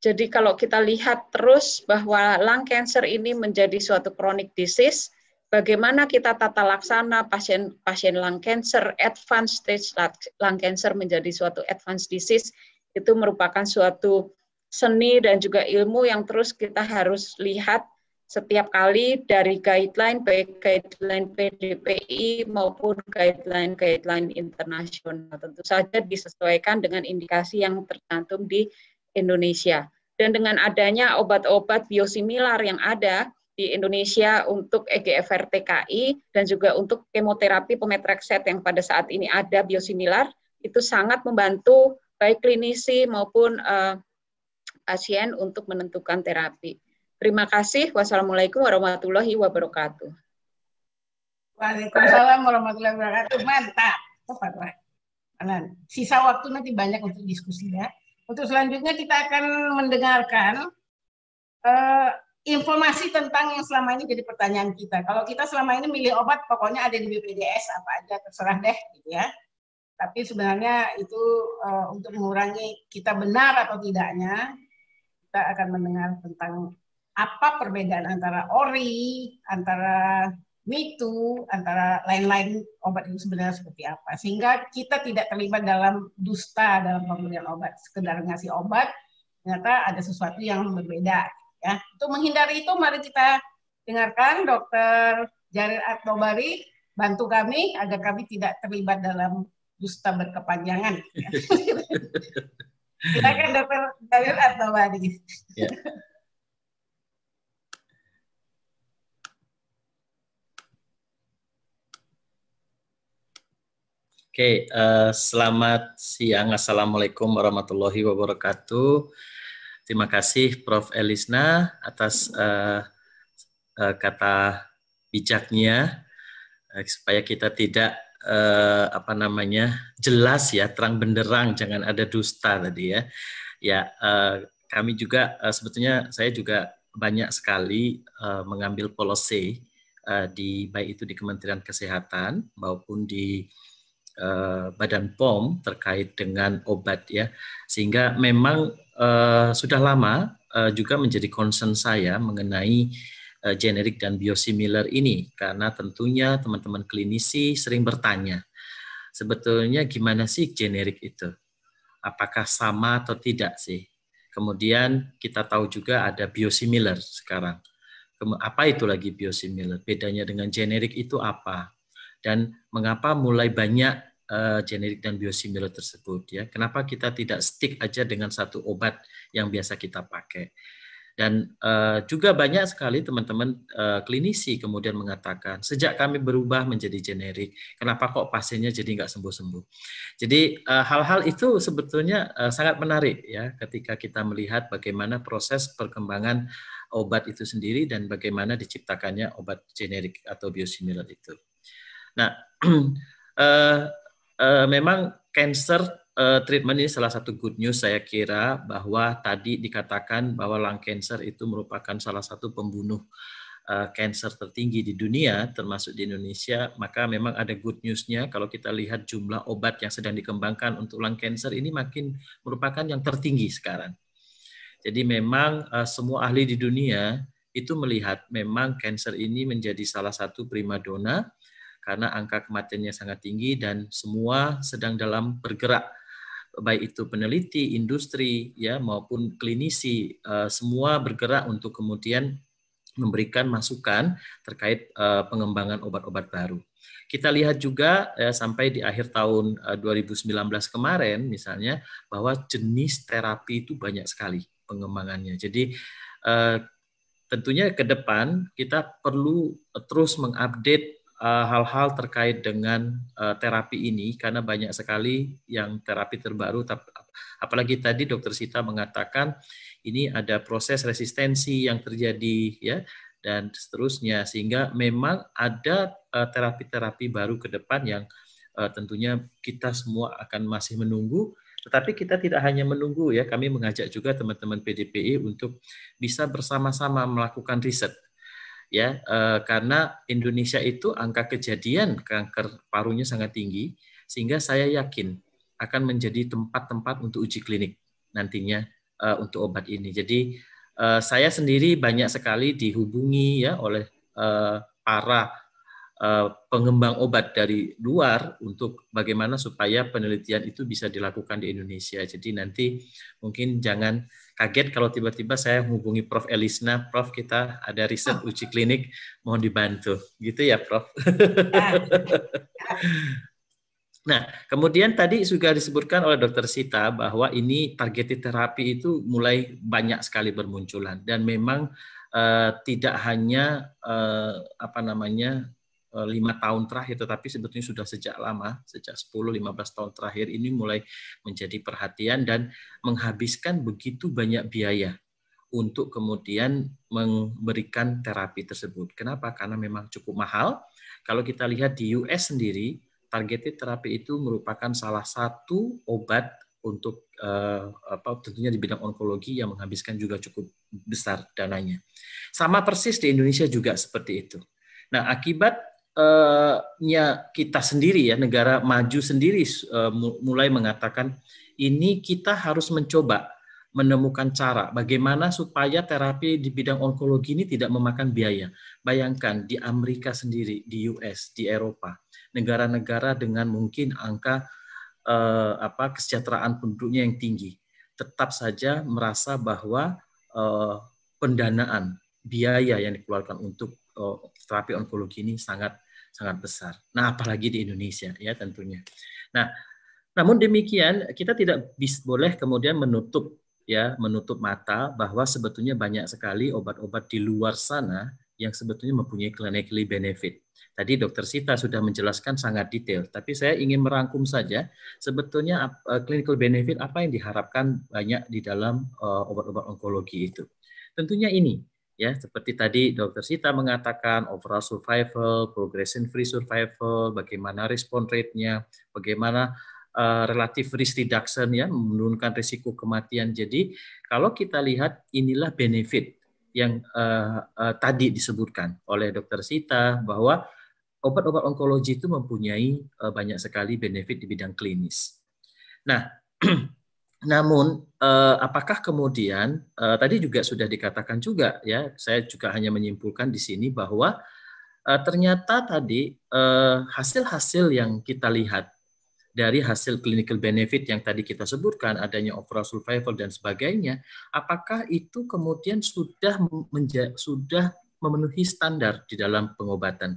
jadi kalau kita lihat terus bahwa lung cancer ini menjadi suatu chronic disease bagaimana kita tata laksana pasien pasien lung cancer advanced stage lung cancer menjadi suatu advanced disease itu merupakan suatu seni dan juga ilmu yang terus kita harus lihat setiap kali dari guideline baik guideline PDPI maupun guideline-guideline internasional tentu saja disesuaikan dengan indikasi yang tercantum di Indonesia dan dengan adanya obat-obat biosimilar yang ada di Indonesia untuk EGFR TKI dan juga untuk kemoterapi pemetrexed yang pada saat ini ada biosimilar itu sangat membantu baik klinisi maupun uh, pasien untuk menentukan terapi. Terima kasih. Wassalamualaikum warahmatullahi wabarakatuh. Waalaikumsalam warahmatullahi wabarakatuh. Mantap. Oh, Sisa waktu nanti banyak untuk diskusi ya. Untuk selanjutnya kita akan mendengarkan uh, informasi tentang yang selama ini jadi pertanyaan kita. Kalau kita selama ini milih obat, pokoknya ada di BPJS apa aja terserah deh, gitu ya. Tapi sebenarnya itu uh, untuk mengurangi kita benar atau tidaknya kita akan mendengar tentang apa perbedaan antara ori, antara mitu, antara lain-lain obat itu sebenarnya seperti apa. Sehingga kita tidak terlibat dalam dusta dalam pemberian obat. Sekedar ngasih obat, ternyata ada sesuatu yang berbeda. Ya, untuk menghindari itu mari kita dengarkan Dokter Jarir Atobari bantu kami agar kami tidak terlibat dalam dusta berkepanjangan. Ya. Silakan dokter Dalil atau Wadi. Ya. Oke, okay, uh, eh, selamat siang. Assalamualaikum warahmatullahi wabarakatuh. Terima kasih Prof. Elisna atas uh, uh, kata bijaknya uh, supaya kita tidak eh, apa namanya jelas ya terang benderang jangan ada dusta tadi ya ya eh, kami juga eh, sebetulnya saya juga banyak sekali eh, mengambil policy eh, di baik itu di Kementerian Kesehatan maupun di eh, Badan POM terkait dengan obat ya sehingga memang eh, sudah lama eh, juga menjadi concern saya mengenai Eh, generik dan biosimilar ini karena tentunya teman-teman klinisi sering bertanya sebetulnya gimana sih generik itu apakah sama atau tidak sih kemudian kita tahu juga ada biosimilar sekarang apa itu lagi biosimilar bedanya dengan generik itu apa dan mengapa mulai banyak eh, generik dan biosimilar tersebut ya kenapa kita tidak stick aja dengan satu obat yang biasa kita pakai dan uh, juga banyak sekali teman-teman uh, klinisi kemudian mengatakan, sejak kami berubah menjadi generik, kenapa kok pasiennya jadi nggak sembuh-sembuh? Jadi hal eh, hal-hal itu sebetulnya uh, sangat menarik ya ketika kita melihat bagaimana proses perkembangan obat itu sendiri dan bagaimana diciptakannya obat generik atau biosimilar itu. Nah, uh, uh, memang cancer uh, treatment ini salah satu good news saya kira bahwa tadi dikatakan bahwa lung cancer itu merupakan salah satu pembunuh kanker eh, uh, tertinggi di dunia, termasuk di Indonesia, maka memang ada good newsnya kalau kita lihat jumlah obat yang sedang dikembangkan untuk lung cancer ini makin merupakan yang tertinggi sekarang. Jadi memang uh, semua ahli di dunia itu melihat memang kanker ini menjadi salah satu primadona karena angka kematiannya sangat tinggi dan semua sedang dalam bergerak baik itu peneliti, industri, ya maupun klinisi, eh, semua bergerak untuk kemudian memberikan masukan terkait eh, pengembangan obat-obat baru. Kita lihat juga ya, sampai di akhir tahun 2019 eh, kemarin misalnya bahwa jenis terapi itu banyak sekali pengembangannya. Jadi tentunya ke depan kita perlu terus mengupdate Eh, hal-hal uh, terkait dengan uh, terapi ini karena banyak sekali yang terapi terbaru apalagi tadi dokter Sita mengatakan ini ada proses resistensi yang terjadi ya dan seterusnya sehingga memang ada eh, terapi-terapi uh, baru ke depan yang uh, tentunya kita semua akan masih menunggu tetapi kita tidak hanya menunggu ya kami mengajak juga teman-teman PDPI untuk bisa bersama-sama melakukan riset ya eh, karena Indonesia itu angka kejadian kanker parunya sangat tinggi sehingga saya yakin akan menjadi tempat-tempat untuk uji klinik nantinya eh, untuk obat ini. Jadi eh, saya sendiri banyak sekali dihubungi ya oleh eh, para eh, pengembang obat dari luar untuk bagaimana supaya penelitian itu bisa dilakukan di Indonesia. Jadi nanti mungkin jangan kaget kalau tiba-tiba saya menghubungi Prof. Elisna, Prof. kita ada riset ah. uji klinik, mohon dibantu. Gitu ya, Prof. Ya. Nah, kemudian tadi juga disebutkan oleh Dr. Sita bahwa ini targeted terapi itu mulai banyak sekali bermunculan dan memang uh, tidak hanya uh, apa namanya Eh, lima tahun terakhir, tetapi sebetulnya sudah sejak lama, sejak 10-15 tahun terakhir ini mulai menjadi perhatian dan menghabiskan begitu banyak biaya untuk kemudian memberikan terapi tersebut. Kenapa? Karena memang cukup mahal. Kalau kita lihat di US sendiri, targeted terapi itu merupakan salah satu obat untuk eh, apa tentunya di bidang onkologi yang menghabiskan juga cukup besar dananya. Sama persis di Indonesia juga seperti itu. Nah, akibat Eh, nya kita sendiri ya negara maju sendiri eh, mulai mengatakan ini kita harus mencoba menemukan cara bagaimana supaya terapi di bidang onkologi ini tidak memakan biaya. Bayangkan di Amerika sendiri, di US, di Eropa, negara-negara dengan mungkin angka eh, apa kesejahteraan penduduknya yang tinggi, tetap saja merasa bahwa eh, pendanaan biaya yang dikeluarkan untuk eh, terapi onkologi ini sangat sangat besar. Nah, apalagi di Indonesia ya tentunya. Nah, namun demikian kita tidak boleh kemudian menutup ya menutup mata bahwa sebetulnya banyak sekali obat-obat di luar sana yang sebetulnya mempunyai clinically benefit. Tadi Dokter Sita sudah menjelaskan sangat detail, tapi saya ingin merangkum saja sebetulnya eh, clinical benefit apa yang diharapkan banyak di dalam eh, obat-obat onkologi itu. Tentunya ini ya seperti tadi dokter Sita mengatakan overall survival, progression free survival, bagaimana respon rate-nya, bagaimana uh, relative risk reduction ya menurunkan risiko kematian. Jadi kalau kita lihat inilah benefit yang uh, uh, tadi disebutkan oleh dokter Sita bahwa obat-obat onkologi itu mempunyai uh, banyak sekali benefit di bidang klinis. Nah, Namun eh, apakah kemudian eh, tadi juga sudah dikatakan juga ya, saya juga hanya menyimpulkan di sini bahwa eh, ternyata tadi eh, hasil-hasil yang kita lihat dari hasil clinical benefit yang tadi kita sebutkan adanya overall survival dan sebagainya, apakah itu kemudian sudah sudah memenuhi standar di dalam pengobatan?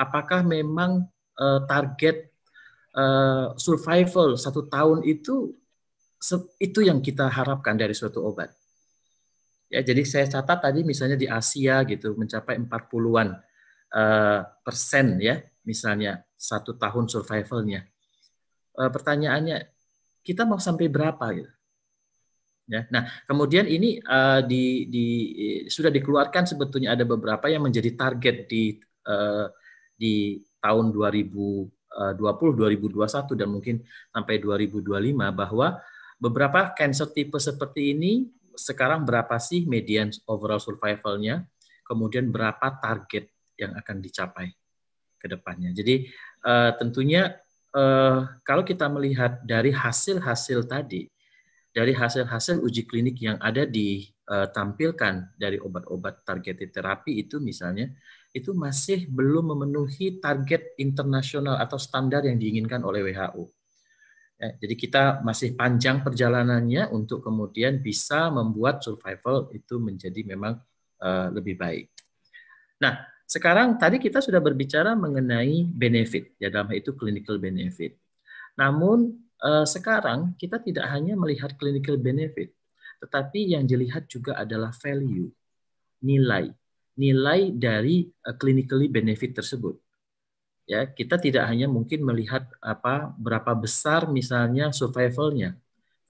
Apakah memang eh, target eh, survival satu tahun itu itu yang kita harapkan dari suatu obat. Ya, jadi saya catat tadi misalnya di Asia gitu mencapai 40-an uh, eh, persen ya, misalnya satu tahun survivalnya. Uh, pertanyaannya, kita mau sampai berapa gitu? Ya, nah kemudian ini uh, di, di, sudah dikeluarkan sebetulnya ada beberapa yang menjadi target di uh, di tahun 2020, 2021 dan mungkin sampai 2025 bahwa beberapa cancer tipe seperti ini sekarang berapa sih median overall survivalnya, kemudian berapa target yang akan dicapai ke depannya. Jadi uh, tentunya uh, kalau kita melihat dari hasil-hasil tadi, dari hasil-hasil uji klinik yang ada ditampilkan eh, dari obat-obat targeted terapi itu misalnya, itu masih belum memenuhi target internasional atau standar yang diinginkan oleh WHO Ya, jadi kita masih panjang perjalanannya untuk kemudian bisa membuat survival itu menjadi memang uh, lebih baik. Nah, sekarang tadi kita sudah berbicara mengenai benefit, ya dalam itu clinical benefit. Namun uh, sekarang kita tidak hanya melihat clinical benefit, tetapi yang dilihat juga adalah value, nilai, nilai dari uh, clinically benefit tersebut ya kita tidak hanya mungkin melihat apa berapa besar misalnya survivalnya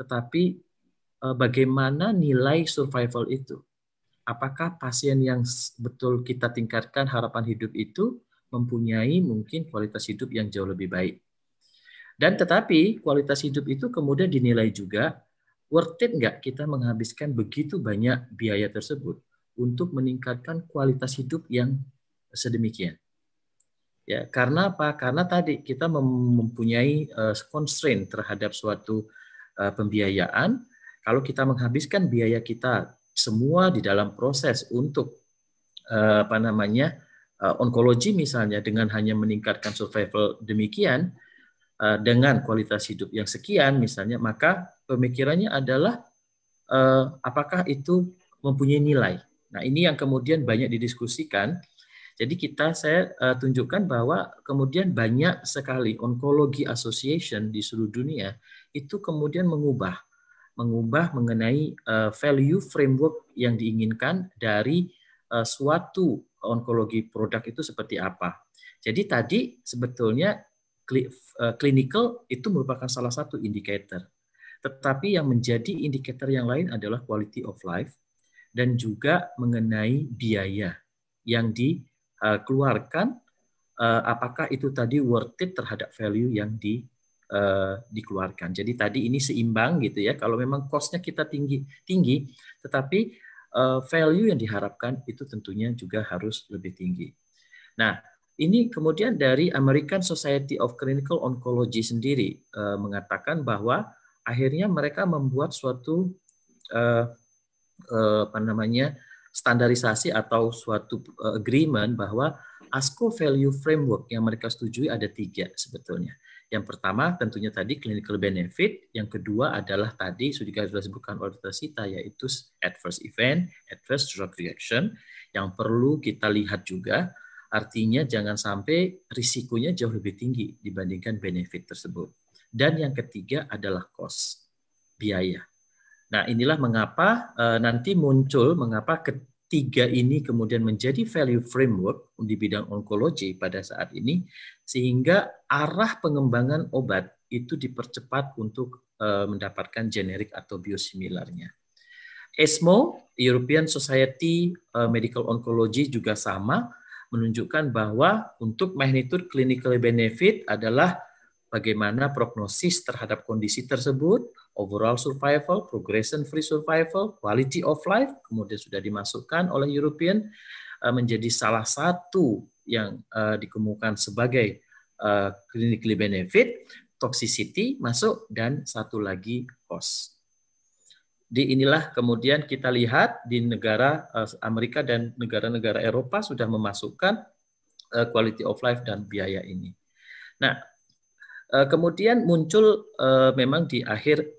tetapi eh, bagaimana nilai survival itu apakah pasien yang betul kita tingkatkan harapan hidup itu mempunyai mungkin kualitas hidup yang jauh lebih baik dan tetapi kualitas hidup itu kemudian dinilai juga worth it nggak kita menghabiskan begitu banyak biaya tersebut untuk meningkatkan kualitas hidup yang sedemikian Ya, karena apa? Karena tadi kita mempunyai uh, constraint terhadap suatu uh, pembiayaan. Kalau kita menghabiskan biaya kita semua di dalam proses untuk uh, apa namanya uh, onkologi misalnya dengan hanya meningkatkan survival demikian uh, dengan kualitas hidup yang sekian misalnya, maka pemikirannya adalah uh, apakah itu mempunyai nilai. Nah, ini yang kemudian banyak didiskusikan jadi kita saya uh, tunjukkan bahwa kemudian banyak sekali onkologi association di seluruh dunia itu kemudian mengubah mengubah mengenai uh, value framework yang diinginkan dari uh, suatu onkologi produk itu seperti apa. Jadi tadi sebetulnya clinical itu merupakan salah satu indikator. Tetapi yang menjadi indikator yang lain adalah quality of life dan juga mengenai biaya yang di Eh, keluarkan uh, apakah itu tadi worth it terhadap value yang di uh, dikeluarkan. Jadi tadi ini seimbang gitu ya. Kalau memang cost-nya kita tinggi tinggi, tetapi uh, value yang diharapkan itu tentunya juga harus lebih tinggi. Nah, ini kemudian dari American Society of Clinical Oncology sendiri uh, mengatakan bahwa akhirnya mereka membuat suatu uh, uh, apa namanya standarisasi atau suatu eh, agreement bahwa ASCO value framework yang mereka setujui ada tiga sebetulnya. Yang pertama tentunya tadi clinical benefit, yang kedua adalah tadi sudah sudah disebutkan oleh Dr. Sita yaitu adverse event, adverse drug reaction yang perlu kita lihat juga Artinya jangan sampai risikonya jauh lebih tinggi dibandingkan benefit tersebut. Dan yang ketiga adalah cost, biaya. Nah, inilah mengapa uh, nanti muncul mengapa ketiga ini kemudian menjadi value framework di bidang onkologi pada saat ini sehingga arah pengembangan obat itu dipercepat untuk uh, mendapatkan generik atau biosimilarnya. ESMO, European Society eh, Medical Oncology juga sama menunjukkan bahwa untuk magnitude clinical benefit adalah bagaimana prognosis terhadap kondisi tersebut, overall survival, progression-free survival, quality of life, kemudian sudah dimasukkan oleh European eh, menjadi salah satu yang eh, dikemukakan sebagai eh, clinically benefit, toxicity masuk dan satu lagi cost. Di inilah kemudian kita lihat di negara Amerika dan negara-negara Eropa sudah memasukkan quality of life dan biaya ini. Nah, kemudian muncul memang di akhir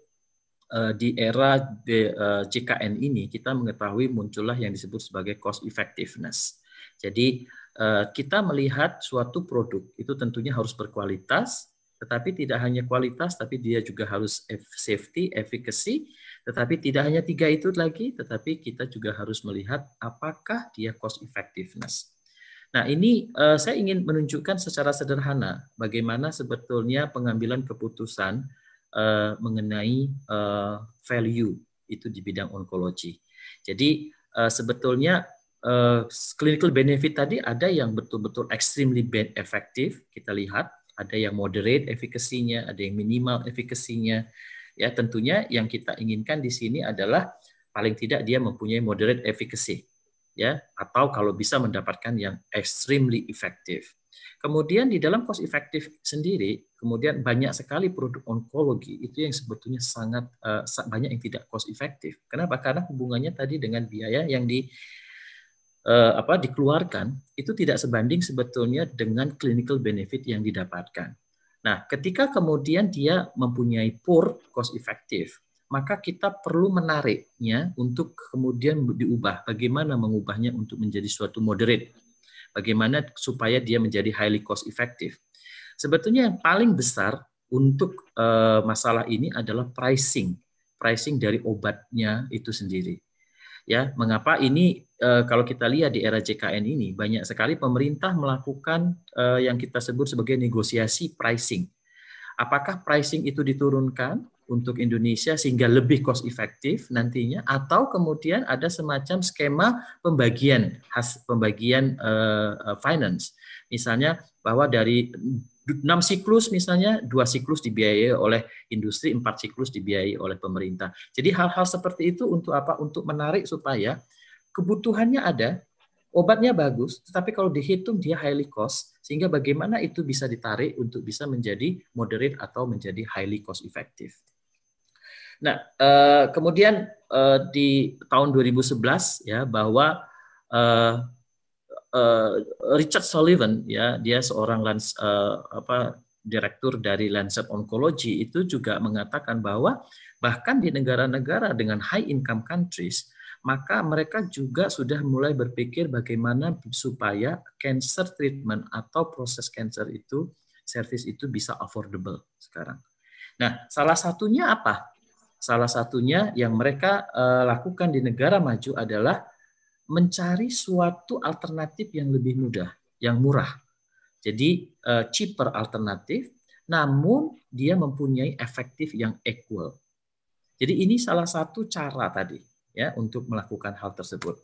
Eh, di era eh, JKN ini kita mengetahui muncullah yang disebut sebagai cost effectiveness. Jadi eh, kita melihat suatu produk itu tentunya harus berkualitas, tetapi tidak hanya kualitas, tapi dia juga harus safety, efficacy, tetapi tidak hanya tiga itu lagi, tetapi kita juga harus melihat apakah dia cost effectiveness. Nah, ini saya ingin menunjukkan secara sederhana bagaimana sebetulnya pengambilan keputusan uh, mengenai uh, value itu di bidang onkologi. Jadi uh, sebetulnya uh, clinical benefit tadi ada yang betul-betul extremely bad effective kita lihat, ada yang moderate efikasinya, ada yang minimal efikasinya. Ya tentunya yang kita inginkan di sini adalah paling tidak dia mempunyai moderate efficacy ya atau kalau bisa mendapatkan yang extremely effective. Kemudian di dalam cost effective sendiri Kemudian banyak sekali produk onkologi itu yang sebetulnya sangat uh, banyak yang tidak cost efektif. Kenapa? Karena hubungannya tadi dengan biaya yang di uh, apa dikeluarkan itu tidak sebanding sebetulnya dengan clinical benefit yang didapatkan. Nah, ketika kemudian dia mempunyai poor cost efektif, maka kita perlu menariknya untuk kemudian diubah. Bagaimana mengubahnya untuk menjadi suatu moderate? Bagaimana supaya dia menjadi highly cost effective? Sebetulnya yang paling besar untuk uh, masalah ini adalah pricing, pricing dari obatnya itu sendiri. Ya, mengapa ini uh, kalau kita lihat di era JKN ini banyak sekali pemerintah melakukan uh, yang kita sebut sebagai negosiasi pricing. Apakah pricing itu diturunkan untuk Indonesia sehingga lebih cost efektif nantinya atau kemudian ada semacam skema pembagian has, pembagian uh, finance misalnya bahwa dari 6 siklus misalnya, dua siklus dibiayai oleh industri, empat siklus dibiayai oleh pemerintah. Jadi hal-hal seperti itu untuk apa? Untuk menarik supaya kebutuhannya ada, obatnya bagus, tetapi kalau dihitung dia highly cost, sehingga bagaimana itu bisa ditarik untuk bisa menjadi moderate atau menjadi highly cost effective. Nah, eh, kemudian eh, di tahun 2011 ya bahwa eh, Eh, Richard Sullivan ya dia seorang lans, uh, eh, apa direktur dari Lancet Oncology itu juga mengatakan bahwa bahkan di negara-negara dengan high income countries maka mereka juga sudah mulai berpikir bagaimana supaya cancer treatment atau proses cancer itu service itu bisa affordable sekarang. Nah, salah satunya apa? Salah satunya yang mereka uh, lakukan di negara maju adalah mencari suatu alternatif yang lebih mudah, yang murah. Jadi uh, cheaper alternatif, namun dia mempunyai efektif yang equal. Jadi ini salah satu cara tadi ya untuk melakukan hal tersebut.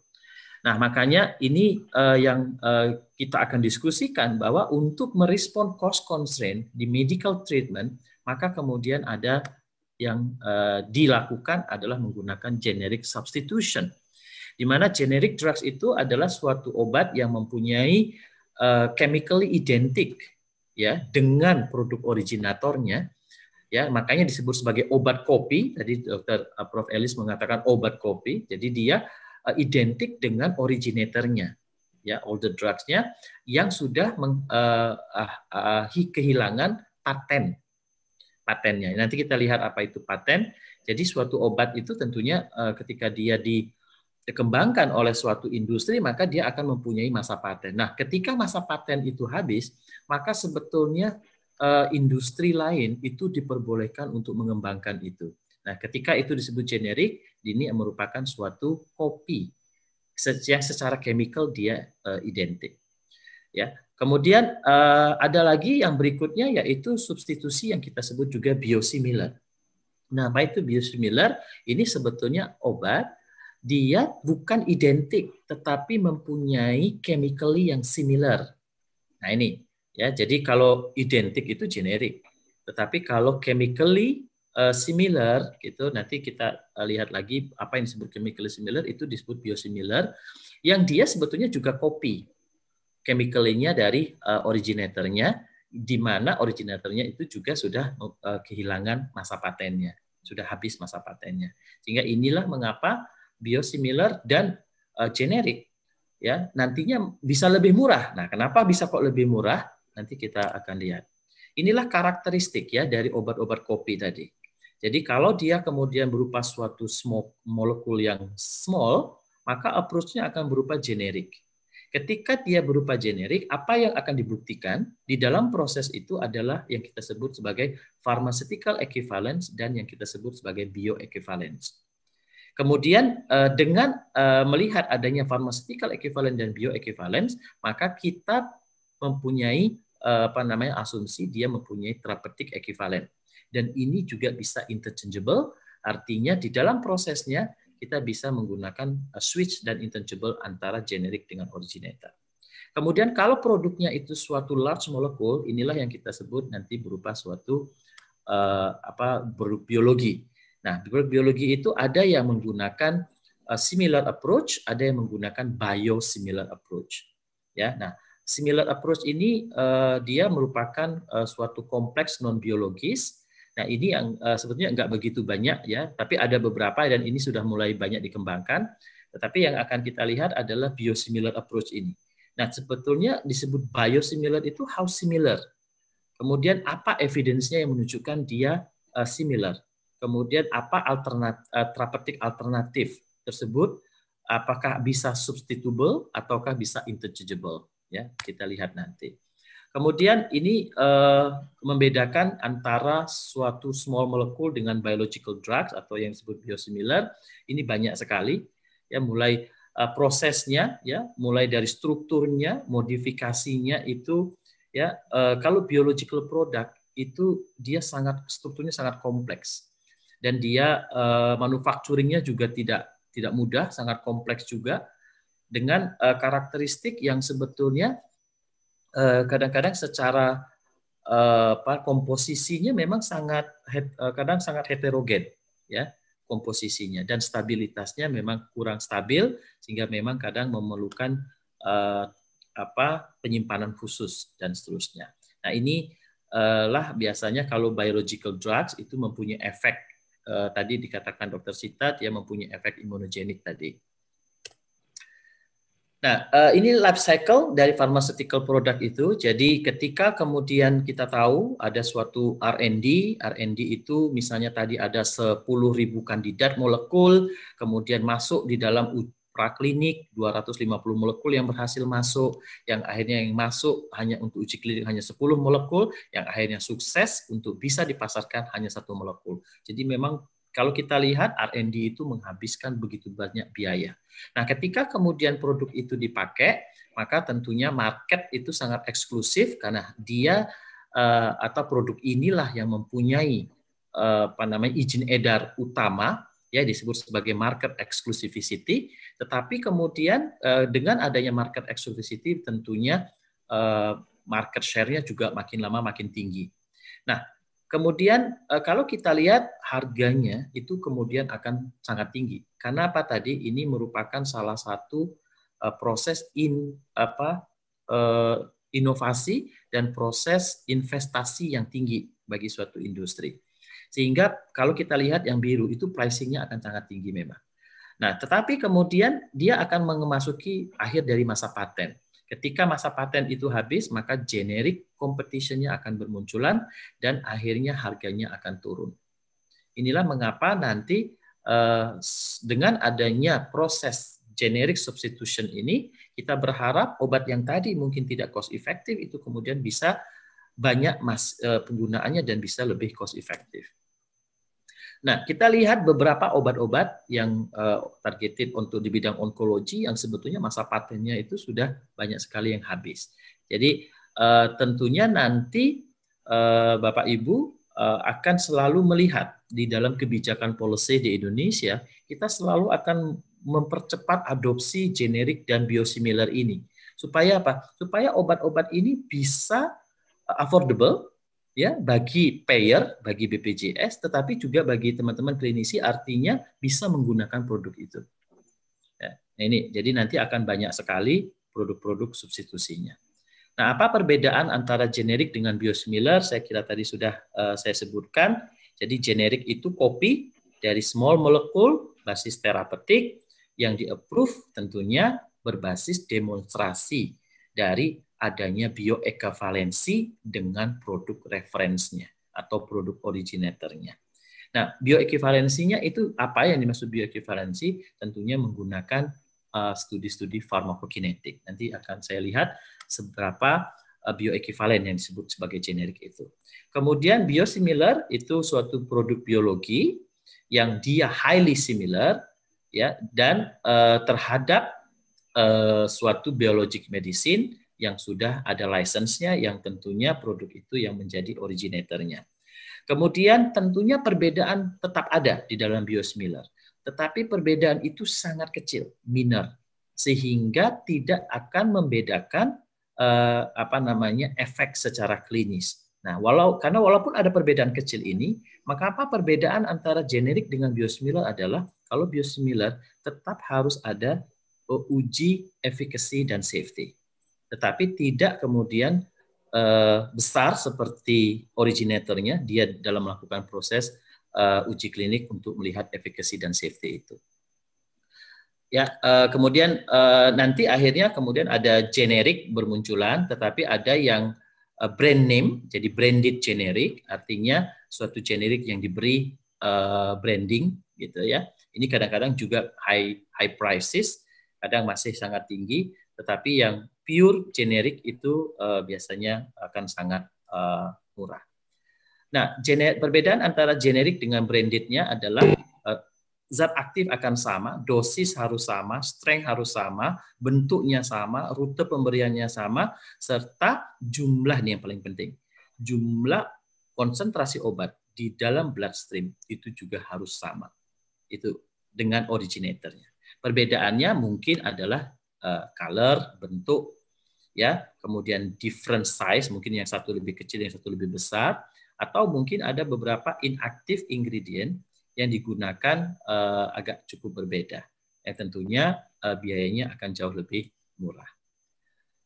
Nah, makanya ini uh, yang uh, kita akan diskusikan bahwa untuk merespon cost constraint di medical treatment, maka kemudian ada yang uh, dilakukan adalah menggunakan generic substitution. Di mana generic drugs itu adalah suatu obat yang mempunyai uh, chemically identik ya dengan produk originatornya ya makanya disebut sebagai obat kopi tadi dokter eh, Prof Elis mengatakan obat kopi jadi dia uh, identik dengan originatornya ya all the drugsnya yang sudah meng, uh, uh, uh, kehilangan paten patennya nanti kita lihat apa itu paten jadi suatu obat itu tentunya uh, ketika dia di dikembangkan oleh suatu industri, maka dia akan mempunyai masa paten. Nah, ketika masa paten itu habis, maka sebetulnya eh, industri lain itu diperbolehkan untuk mengembangkan itu. Nah, ketika itu disebut generik, ini merupakan suatu kopi yang secara chemical dia eh, identik. Ya, kemudian eh, ada lagi yang berikutnya yaitu substitusi yang kita sebut juga biosimilar. Nah, apa itu biosimilar? Ini sebetulnya obat dia bukan identik tetapi mempunyai chemically yang similar. Nah ini ya jadi kalau identik itu generik, tetapi kalau chemically uh, similar itu nanti kita eh, lihat lagi apa yang disebut chemically similar itu disebut biosimilar yang dia sebetulnya juga copy chemically-nya dari uh, originatornya di mana originatornya itu juga sudah uh, kehilangan masa patennya, sudah habis masa patennya. Sehingga inilah mengapa biosimilar dan uh, eh, generik. Ya, nantinya bisa lebih murah. Nah, kenapa bisa kok lebih murah? Nanti kita akan lihat. Inilah karakteristik ya dari obat-obat kopi tadi. Jadi kalau dia kemudian berupa suatu smoke, molekul yang small, maka approach-nya akan berupa generik. Ketika dia berupa generik, apa yang akan dibuktikan di dalam proses itu adalah yang kita sebut sebagai pharmaceutical equivalence dan yang kita sebut sebagai bioequivalence. Kemudian eh, dengan eh, melihat adanya pharmaceutical equivalent dan bioequivalence, maka kita mempunyai eh, apa namanya asumsi dia mempunyai therapeutic equivalent. Dan ini juga bisa interchangeable, artinya di dalam prosesnya kita bisa menggunakan switch dan interchangeable antara generik dengan originator. Kemudian kalau produknya itu suatu large molecule, inilah yang kita sebut nanti berupa suatu uh, apa biologi Nah, biologi itu ada yang menggunakan uh, similar approach, ada yang menggunakan biosimilar approach. Ya, nah similar approach ini uh, dia merupakan uh, suatu kompleks non biologis. Nah ini yang uh, sebetulnya nggak begitu banyak ya, tapi ada beberapa dan ini sudah mulai banyak dikembangkan. Tetapi yang akan kita lihat adalah biosimilar approach ini. Nah sebetulnya disebut biosimilar itu how similar. Kemudian apa evidence-nya yang menunjukkan dia uh, similar kemudian apa alternatif, eh, terapeutik alternatif tersebut, apakah bisa substitutable ataukah bisa interchangeable. Ya, kita lihat nanti. Kemudian ini uh, membedakan antara suatu small molecule dengan biological drugs atau yang disebut biosimilar. Ini banyak sekali. Ya, mulai uh, prosesnya, ya, mulai dari strukturnya, modifikasinya itu, ya, uh, kalau biological product itu dia sangat strukturnya sangat kompleks dan dia uh, eh, manufacturingnya juga tidak tidak mudah, sangat kompleks juga dengan uh, karakteristik yang sebetulnya eh, kadang-kadang uh, secara uh, apa, komposisinya memang sangat uh, kadang sangat heterogen ya komposisinya dan stabilitasnya memang kurang stabil sehingga memang kadang memerlukan uh, apa penyimpanan khusus dan seterusnya. Nah ini lah biasanya kalau biological drugs itu mempunyai efek eh, tadi dikatakan Dokter Sita dia mempunyai efek imunogenik tadi. Nah, eh, ini life cycle dari pharmaceutical product itu. Jadi ketika kemudian kita tahu ada suatu R&D, R&D itu misalnya tadi ada 10.000 kandidat molekul, kemudian masuk di dalam uji praklinik 250 molekul yang berhasil masuk, yang akhirnya yang masuk hanya untuk uji klinik hanya 10 molekul, yang akhirnya sukses untuk bisa dipasarkan hanya satu molekul. Jadi memang kalau kita lihat R&D itu menghabiskan begitu banyak biaya. Nah, ketika kemudian produk itu dipakai, maka tentunya market itu sangat eksklusif karena dia eh, atau produk inilah yang mempunyai eh, apa namanya izin edar utama ya disebut sebagai market exclusivity. Tetapi kemudian uh, dengan adanya market exclusivity tentunya uh, market share-nya juga makin lama makin tinggi. Nah, kemudian uh, kalau kita lihat harganya itu kemudian akan sangat tinggi. Karena apa tadi ini merupakan salah satu uh, proses in apa uh, inovasi dan proses investasi yang tinggi bagi suatu industri. Sehingga kalau kita lihat yang biru itu pricingnya akan sangat tinggi memang. Nah, tetapi kemudian dia akan memasuki akhir dari masa paten. Ketika masa paten itu habis, maka generic competition-nya akan bermunculan dan akhirnya harganya akan turun. Inilah mengapa nanti eh, dengan adanya proses generic substitution ini, kita berharap obat yang tadi mungkin tidak cost effective itu kemudian bisa banyak eh, penggunaannya dan bisa lebih cost effective. Nah, kita lihat beberapa obat-obat yang uh, targeted untuk di bidang onkologi yang sebetulnya masa patennya itu sudah banyak sekali yang habis. Jadi uh, tentunya nanti uh, Bapak Ibu uh, akan selalu melihat di dalam kebijakan policy di Indonesia, kita selalu akan mempercepat adopsi generik dan biosimilar ini. Supaya apa? Supaya obat-obat ini bisa affordable ya bagi payer, bagi BPJS, tetapi juga bagi teman-teman klinisi artinya bisa menggunakan produk itu. Ya, nah ini jadi nanti akan banyak sekali produk-produk substitusinya. Nah, apa perbedaan antara generik dengan biosimilar? Saya kira tadi sudah uh, saya sebutkan. Jadi generik itu kopi dari small molecule basis terapeutik yang di-approve tentunya berbasis demonstrasi dari adanya bioekuivalensi dengan produk referensinya atau produk originatornya. Nah, bioekuivalensinya itu apa yang dimaksud bioekuivalensi? Tentunya menggunakan eh, studi-studi uh, farmakokinetik. Nanti akan saya lihat seberapa uh, eh, bioekivalen yang disebut sebagai generik itu. Kemudian biosimilar itu suatu produk biologi yang dia highly similar ya dan uh, terhadap Eh, suatu biologic medicine yang sudah ada lisensnya, yang tentunya produk itu yang menjadi originatornya. Kemudian tentunya perbedaan tetap ada di dalam biosimilar, tetapi perbedaan itu sangat kecil, minor, sehingga tidak akan membedakan eh, apa namanya efek secara klinis. Nah, walau karena walaupun ada perbedaan kecil ini, maka apa perbedaan antara generik dengan biosimilar adalah kalau biosimilar tetap harus ada uji efficacy dan safety. Tetapi tidak kemudian uh, besar seperti originatornya, dia dalam melakukan proses uh, uji klinik untuk melihat efficacy dan safety itu. Ya, uh, kemudian uh, nanti akhirnya kemudian ada generik bermunculan, tetapi ada yang brand name, jadi branded generic, artinya suatu generik yang diberi uh, branding gitu ya. Ini kadang-kadang juga high high prices kadang masih sangat tinggi, tetapi yang pure generik itu uh, biasanya akan sangat uh, murah. Nah, perbedaan antara generik dengan brandednya adalah uh, zat aktif akan sama, dosis harus sama, strength harus sama, bentuknya sama, rute pemberiannya sama, serta jumlah nih yang paling penting. Jumlah konsentrasi obat di dalam bloodstream itu juga harus sama. Itu dengan originatornya. Perbedaannya mungkin adalah uh, color, bentuk, ya, kemudian different size, mungkin yang satu lebih kecil, yang satu lebih besar, atau mungkin ada beberapa inactive ingredient yang digunakan uh, agak cukup berbeda. Ya, tentunya uh, biayanya akan jauh lebih murah.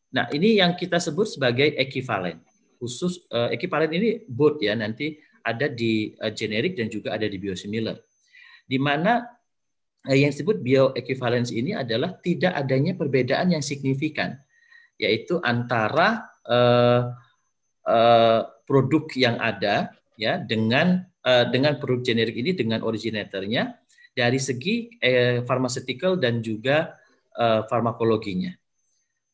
Nah, ini yang kita sebut sebagai equivalent. Khusus uh, equivalent ini both ya nanti ada di uh, generic dan juga ada di biosimilar. Di mana Eh, yang disebut bioequivalence ini adalah tidak adanya perbedaan yang signifikan, yaitu antara uh, uh, produk yang ada ya dengan uh, dengan produk generik ini dengan originatornya dari segi uh, pharmaceutical dan juga uh, farmakologinya.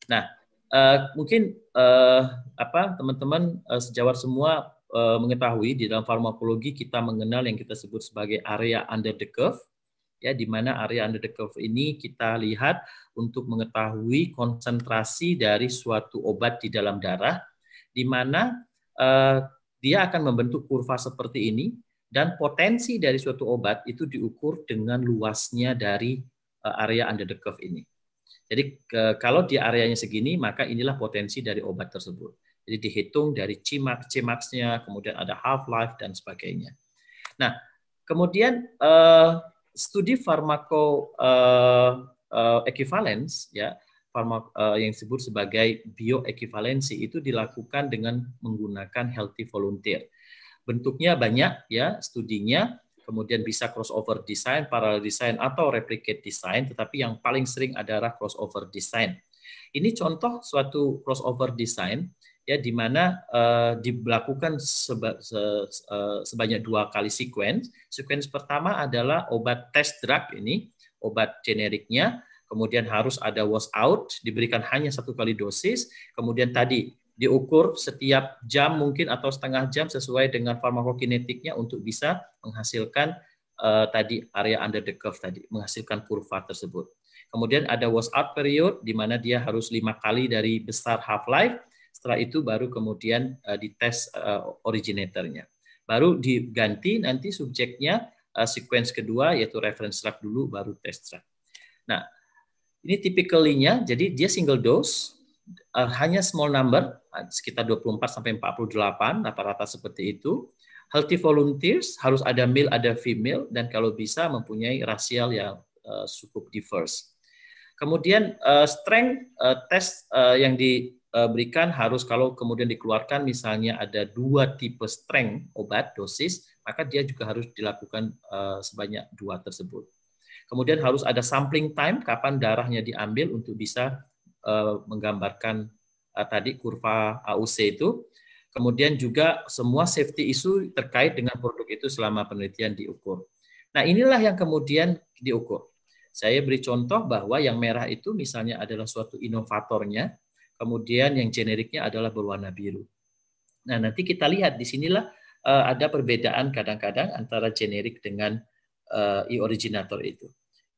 Nah, uh, mungkin uh, apa teman-teman uh, sejawat semua uh, mengetahui di dalam farmakologi kita mengenal yang kita sebut sebagai area under the curve ya di mana area under the curve ini kita lihat untuk mengetahui konsentrasi dari suatu obat di dalam darah di mana eh, dia akan membentuk kurva seperti ini dan potensi dari suatu obat itu diukur dengan luasnya dari eh, area under the curve ini. Jadi ke, kalau di areanya segini maka inilah potensi dari obat tersebut. Jadi dihitung dari Cmax, Cmax-nya, kemudian ada half life dan sebagainya. Nah, kemudian eh, studi farmako uh, uh, ya farma, uh, yang disebut sebagai bioekivalensi itu dilakukan dengan menggunakan healthy volunteer. Bentuknya banyak ya studinya, kemudian bisa crossover design, parallel design atau replicate design, tetapi yang paling sering adalah crossover design. Ini contoh suatu crossover design ya di mana uh, eh, dilakukan seba, se, uh, sebanyak dua kali sequence. Sequence pertama adalah obat test drug ini, obat generiknya, kemudian harus ada wash out, diberikan hanya satu kali dosis, kemudian tadi diukur setiap jam mungkin atau setengah jam sesuai dengan farmakokinetiknya untuk bisa menghasilkan uh, tadi area under the curve tadi, menghasilkan kurva tersebut. Kemudian ada wash out period di mana dia harus lima kali dari besar half life setelah itu baru kemudian uh, dites uh, originatornya. Baru diganti nanti subjeknya uh, sequence kedua yaitu reference drug dulu baru test drug. Nah, ini tipikalnya jadi dia single dose uh, hanya small number sekitar 24 sampai 48 rata-rata seperti itu. Healthy volunteers harus ada male ada female dan kalau bisa mempunyai rasial yang uh, cukup diverse. Kemudian uh, strength uh, test uh, yang di Eh, berikan harus kalau kemudian dikeluarkan misalnya ada dua tipe strength obat dosis maka dia juga harus dilakukan eh, sebanyak dua tersebut. Kemudian harus ada sampling time kapan darahnya diambil untuk bisa eh, menggambarkan tadi kurva AUC itu. Kemudian juga semua safety issue terkait dengan produk itu selama penelitian diukur. Nah inilah yang kemudian diukur. Saya beri contoh bahwa yang merah itu misalnya adalah suatu inovatornya, kemudian yang generiknya adalah berwarna biru. Nah, nanti kita lihat di sinilah uh, ada perbedaan kadang-kadang antara generik dengan uh, e-originator itu.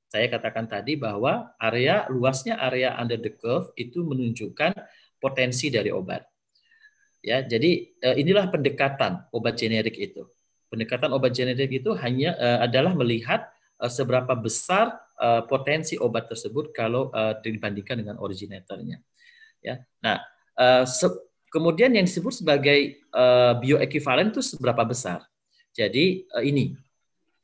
Saya katakan tadi bahwa area luasnya area under the curve itu menunjukkan potensi dari obat. Ya, jadi uh, inilah pendekatan obat generik itu. Pendekatan obat generik itu hanya uh, adalah melihat uh, seberapa besar uh, potensi obat tersebut kalau uh, dibandingkan dengan originatornya. Ya. Nah, uh, kemudian yang disebut sebagai uh, eh, bioekivalen itu seberapa besar? Jadi uh, ini.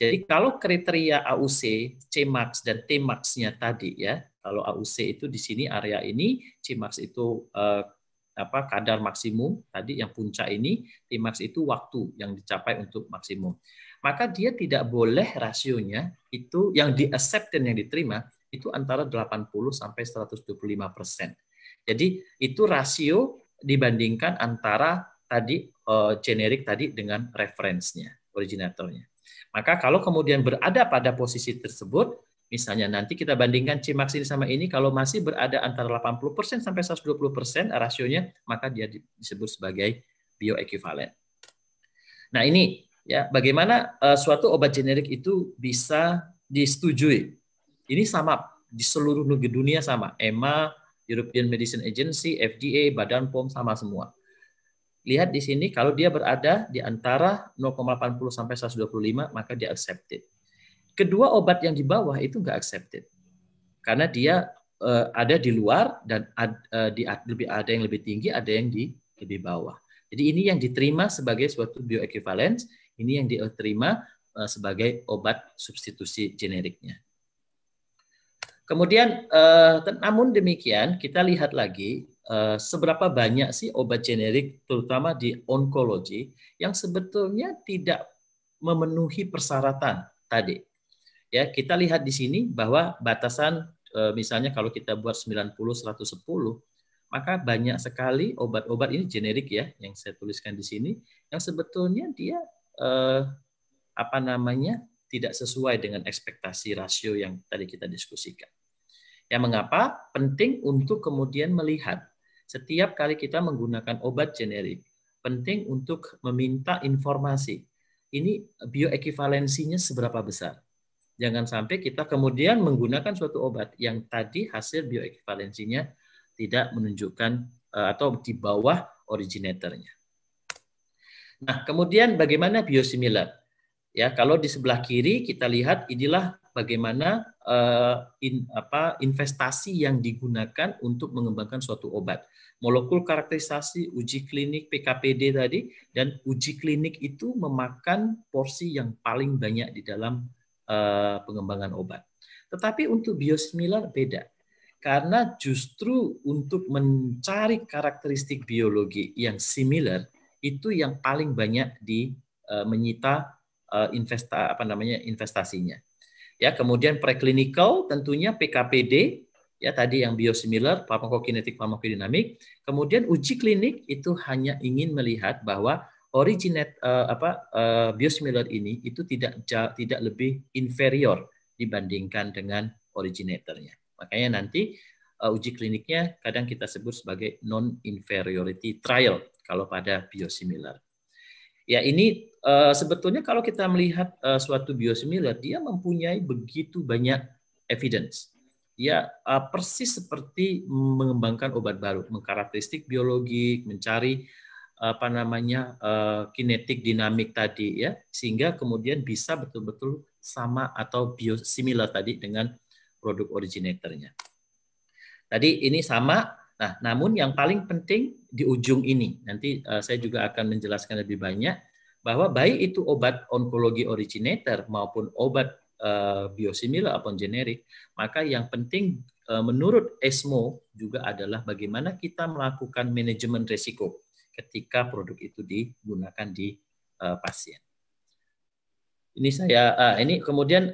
Jadi kalau kriteria AUC, Cmax dan Tmax-nya tadi ya, kalau AUC itu di sini area ini, Cmax itu uh, apa kadar maksimum tadi yang puncak ini, Tmax itu waktu yang dicapai untuk maksimum. Maka dia tidak boleh rasionya itu yang di accept dan yang diterima itu antara 80 sampai 125 persen. Jadi itu rasio dibandingkan antara tadi eh, generik tadi dengan referensinya, originatornya. Maka kalau kemudian berada pada posisi tersebut, misalnya nanti kita bandingkan Cmax ini sama ini, kalau masih berada antara 80% sampai 120% rasionya, maka dia disebut sebagai bioequivalent. Nah ini ya bagaimana uh, suatu obat generik itu bisa disetujui. Ini sama di seluruh negeri dunia sama. EMA, European Medicine Agency, FDA, Badan POM sama semua. Lihat di sini kalau dia berada di antara 0,80 sampai 125 maka dia accepted. Kedua obat yang di bawah itu nggak accepted karena dia uh, ada di luar dan ad, uh, di lebih ada yang lebih tinggi, ada yang di lebih bawah. Jadi ini yang diterima sebagai suatu bioequivalence, ini yang diterima uh, eh, sebagai obat substitusi generiknya. Kemudian, eh, namun demikian, kita lihat lagi eh, seberapa banyak sih obat generik, terutama di onkologi, yang sebetulnya tidak memenuhi persyaratan tadi. Ya, kita lihat di sini bahwa batasan eh, misalnya kalau kita buat 90 110 maka banyak sekali obat-obat ini generik ya yang saya tuliskan di sini yang sebetulnya dia eh, apa namanya tidak sesuai dengan ekspektasi rasio yang tadi kita diskusikan. Ya mengapa penting untuk kemudian melihat setiap kali kita menggunakan obat generik penting untuk meminta informasi. Ini bioekivalensinya seberapa besar? Jangan sampai kita kemudian menggunakan suatu obat yang tadi hasil bioekivalensinya tidak menunjukkan eh, atau di bawah originatornya. Nah, kemudian bagaimana biosimilar? Ya, kalau di sebelah kiri kita lihat inilah bagaimana uh, in, apa, investasi yang digunakan untuk mengembangkan suatu obat. Molekul karakterisasi, uji klinik, PKPD tadi, dan uji klinik itu memakan porsi yang paling banyak di dalam uh, pengembangan obat. Tetapi untuk biosimilar beda. Karena justru untuk mencari karakteristik biologi yang similar, itu yang paling banyak di uh, menyita uh, investa apa namanya investasinya. Ya, kemudian preklinikal tentunya PKPD ya tadi yang biosimilar, farmakokinetik, farmakodinamik. Kemudian uji klinik itu hanya ingin melihat bahwa originate uh, apa uh, biosimilar ini itu tidak tidak lebih inferior dibandingkan dengan originatornya. Makanya nanti uh, uji kliniknya kadang kita sebut sebagai non inferiority trial kalau pada biosimilar. Ya ini uh, sebetulnya kalau kita melihat uh, suatu biosimilar, dia mempunyai begitu banyak evidence. ya uh, persis seperti mengembangkan obat baru, mengkarakteristik biologi, mencari apa namanya kinetik dinamik tadi ya, sehingga kemudian bisa betul-betul sama atau biosimilar tadi dengan produk originatornya. Tadi ini sama Nah, namun yang paling penting di ujung ini, nanti eh, saya juga akan menjelaskan lebih banyak bahwa baik itu obat onkologi originator maupun obat uh, biosimilar atau generik, maka yang penting eh, menurut ESMO juga adalah bagaimana kita melakukan manajemen risiko ketika produk itu digunakan di pasien. Ini saya ini kemudian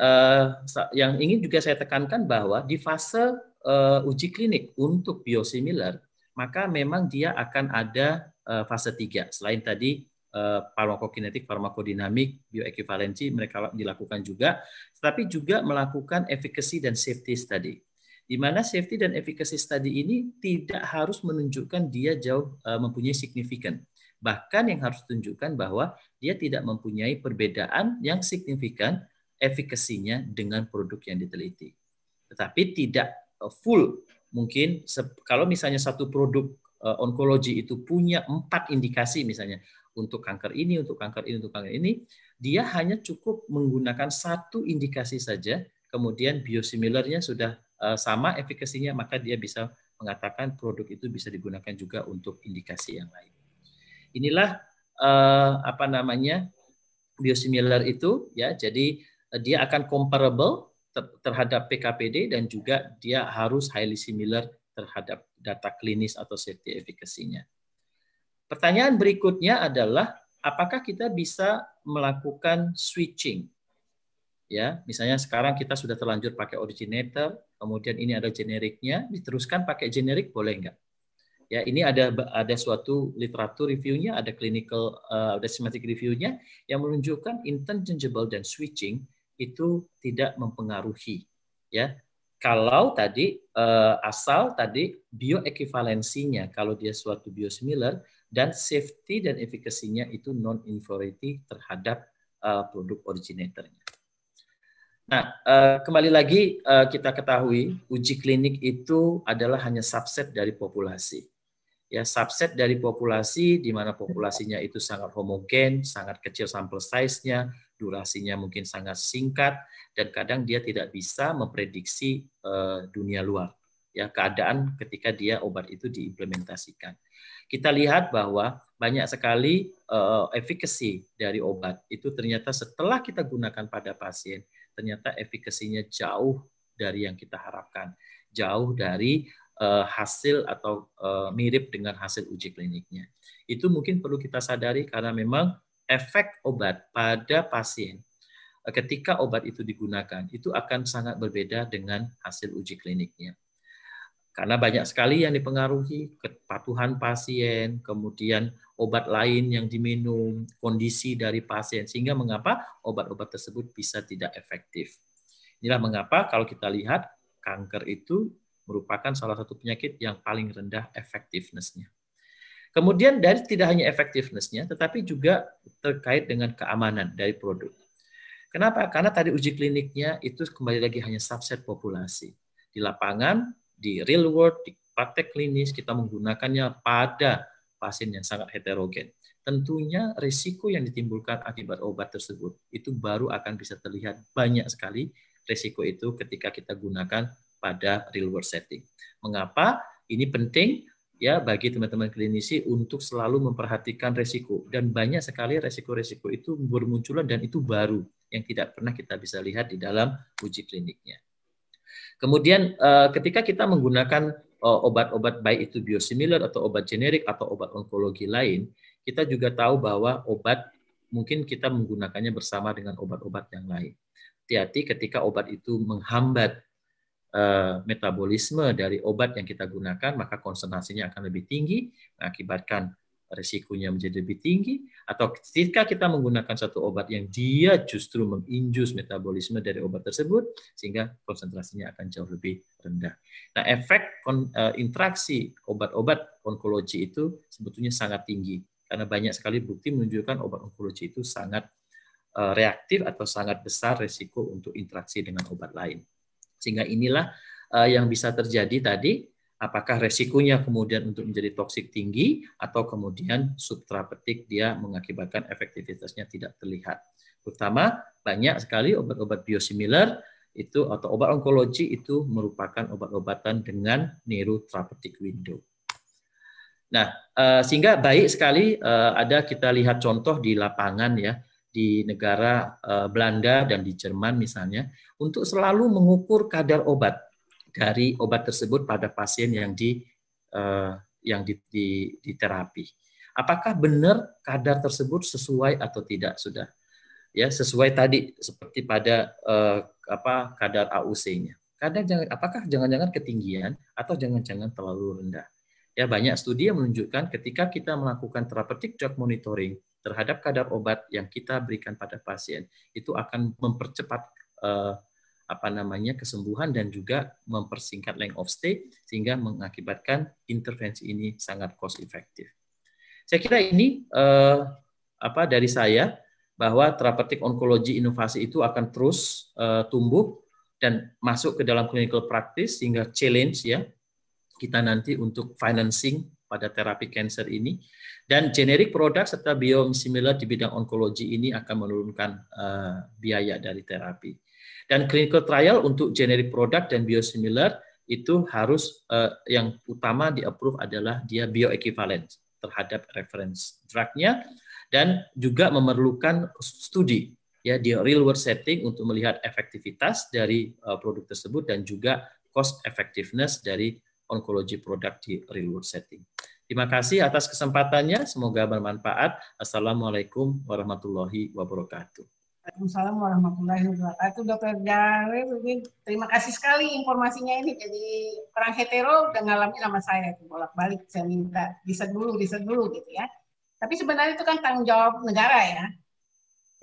yang ingin juga saya tekankan bahwa di fase uh, uji klinik untuk biosimilar, maka memang dia akan ada uh, fase 3. Selain tadi uh, eh, farmakokinetik, farmakodinamik, bioekuivalensi mereka dilakukan juga, tetapi juga melakukan efikasi dan safety study. Di mana safety dan efficacy study ini tidak harus menunjukkan dia jauh uh, mempunyai signifikan. Bahkan yang harus tunjukkan bahwa dia tidak mempunyai perbedaan yang signifikan efikasinya dengan produk yang diteliti. Tetapi tidak Eh, full mungkin kalau misalnya satu produk uh, onkologi itu punya empat indikasi misalnya untuk kanker ini, untuk kanker ini, untuk kanker ini, dia hanya cukup menggunakan satu indikasi saja, kemudian biosimilarnya sudah uh, sama efikasinya, maka dia bisa mengatakan produk itu bisa digunakan juga untuk indikasi yang lain. Inilah uh, apa namanya biosimilar itu ya, jadi uh, dia akan comparable terhadap PKPD dan juga dia harus highly similar terhadap data klinis atau safety efficacy-nya. Pertanyaan berikutnya adalah apakah kita bisa melakukan switching? Ya, misalnya sekarang kita sudah terlanjur pakai originator, kemudian ini ada generiknya, diteruskan pakai generik boleh nggak? Ya, ini ada ada suatu literatur reviewnya, ada clinical, uh, ada systematic reviewnya yang menunjukkan interchangeable dan switching itu tidak mempengaruhi ya kalau tadi uh, asal tadi bioekivalensinya kalau dia suatu biosimilar dan safety dan efikasinya itu non inferiority terhadap uh, produk originatornya. Nah, uh, kembali lagi uh, kita ketahui uji klinik itu adalah hanya subset dari populasi. Ya, subset dari populasi di mana populasinya itu sangat homogen, sangat kecil sampel size-nya, durasinya mungkin sangat singkat dan kadang dia tidak bisa memprediksi eh, dunia luar ya keadaan ketika dia obat itu diimplementasikan. Kita lihat bahwa banyak sekali uh, eh, efikasi dari obat itu ternyata setelah kita gunakan pada pasien ternyata efikasinya jauh dari yang kita harapkan, jauh dari uh, hasil atau uh, mirip dengan hasil uji kliniknya. Itu mungkin perlu kita sadari karena memang efek obat pada pasien eh, ketika obat itu digunakan itu akan sangat berbeda dengan hasil uji kliniknya. Karena banyak sekali yang dipengaruhi kepatuhan pasien, kemudian obat lain yang diminum, kondisi dari pasien sehingga mengapa obat-obat tersebut bisa tidak efektif. Inilah mengapa kalau kita lihat kanker itu merupakan salah satu penyakit yang paling rendah efektifnessnya. Kemudian dari tidak hanya efektivitasnya, tetapi juga terkait dengan keamanan dari produk. Kenapa? Karena tadi uji kliniknya itu kembali lagi hanya subset populasi. Di lapangan, di real world, di praktek klinis, kita menggunakannya pada pasien yang sangat heterogen. Tentunya risiko yang ditimbulkan akibat obat tersebut itu baru akan bisa terlihat banyak sekali risiko itu ketika kita gunakan pada real world setting. Mengapa? Ini penting ya bagi teman-teman klinisi untuk selalu memperhatikan resiko dan banyak sekali resiko-resiko itu bermunculan dan itu baru yang tidak pernah kita bisa lihat di dalam uji kliniknya. Kemudian eh, ketika kita menggunakan eh, obat-obat baik itu biosimilar atau obat generik atau obat onkologi lain, kita juga tahu bahwa obat mungkin kita menggunakannya bersama dengan obat-obat yang lain. Hati-hati ketika obat itu menghambat Eh, metabolisme dari obat yang kita gunakan, maka konsentrasinya akan lebih tinggi, mengakibatkan risikonya menjadi lebih tinggi. Atau ketika kita menggunakan satu obat yang dia justru menginjus metabolisme dari obat tersebut, sehingga konsentrasinya akan jauh lebih rendah. Nah, efek eh, interaksi obat-obat onkologi itu sebetulnya sangat tinggi, karena banyak sekali bukti menunjukkan obat onkologi itu sangat eh, reaktif atau sangat besar risiko untuk interaksi dengan obat lain. Sehingga inilah uh, yang bisa terjadi tadi, apakah resikonya kemudian untuk menjadi toksik tinggi atau kemudian subtrapetik dia mengakibatkan efektivitasnya tidak terlihat. Terutama banyak sekali obat-obat biosimilar itu atau obat onkologi itu merupakan obat-obatan dengan neurotrapetik window. Nah, eh, sehingga baik sekali eh, ada kita lihat contoh di lapangan ya di negara eh, Belanda dan di Jerman misalnya untuk selalu mengukur kadar obat dari obat tersebut pada pasien yang di eh, yang di, di, di terapi. Apakah benar kadar tersebut sesuai atau tidak sudah? Ya, sesuai tadi seperti pada eh, apa kadar AUC-nya. Kadar jangan apakah jangan-jangan ketinggian atau jangan-jangan terlalu rendah. Ya, banyak studi yang menunjukkan ketika kita melakukan therapeutic drug monitoring terhadap kadar obat yang kita berikan pada pasien itu akan mempercepat uh, apa namanya kesembuhan dan juga mempersingkat length of stay sehingga mengakibatkan intervensi ini sangat cost efektif. Saya kira ini uh, apa dari saya bahwa terapeutik onkologi inovasi itu akan terus uh, tumbuh dan masuk ke dalam clinical practice sehingga challenge ya kita nanti untuk financing pada terapi kanker ini. Dan generik produk serta biosimilar di bidang onkologi ini akan menurunkan uh, biaya dari terapi. Dan clinical trial untuk generik produk dan biosimilar itu harus uh, yang utama di approve adalah dia bioequivalent terhadap reference drugnya dan juga memerlukan studi ya di real world setting untuk melihat efektivitas dari uh, produk tersebut dan juga cost effectiveness dari onkologi produk di real world setting. Terima kasih atas kesempatannya. Semoga bermanfaat. Assalamualaikum warahmatullahi wabarakatuh. Waalaikumsalam warahmatullahi wabarakatuh. Dokter Jarif, terima kasih sekali informasinya ini. Jadi perang hetero udah ngalami sama saya itu bolak-balik saya minta bisa dulu, bisa dulu gitu ya. Tapi sebenarnya itu kan tanggung jawab negara ya.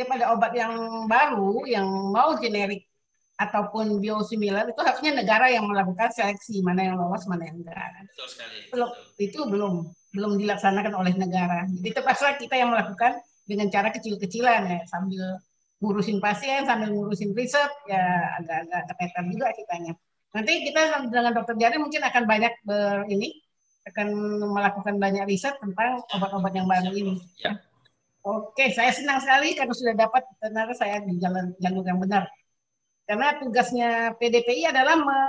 Jadi pada obat yang baru yang mau generik ataupun biosimilar itu harusnya negara yang melakukan seleksi mana yang lolos mana yang enggak. Betul sekali. Belum, itu belum belum dilaksanakan oleh negara. Jadi terpaksa kita yang melakukan dengan cara kecil-kecilan ya sambil ngurusin pasien sambil ngurusin riset ya agak-agak keteter juga kitanya. Nanti kita dengan dokter Jari mungkin akan banyak ber ini akan melakukan banyak riset tentang obat-obat yang baru ini. Ya. Oke, saya senang sekali karena sudah dapat ternyata saya di jalan jalur yang benar. Karena tugasnya PDPI adalah me,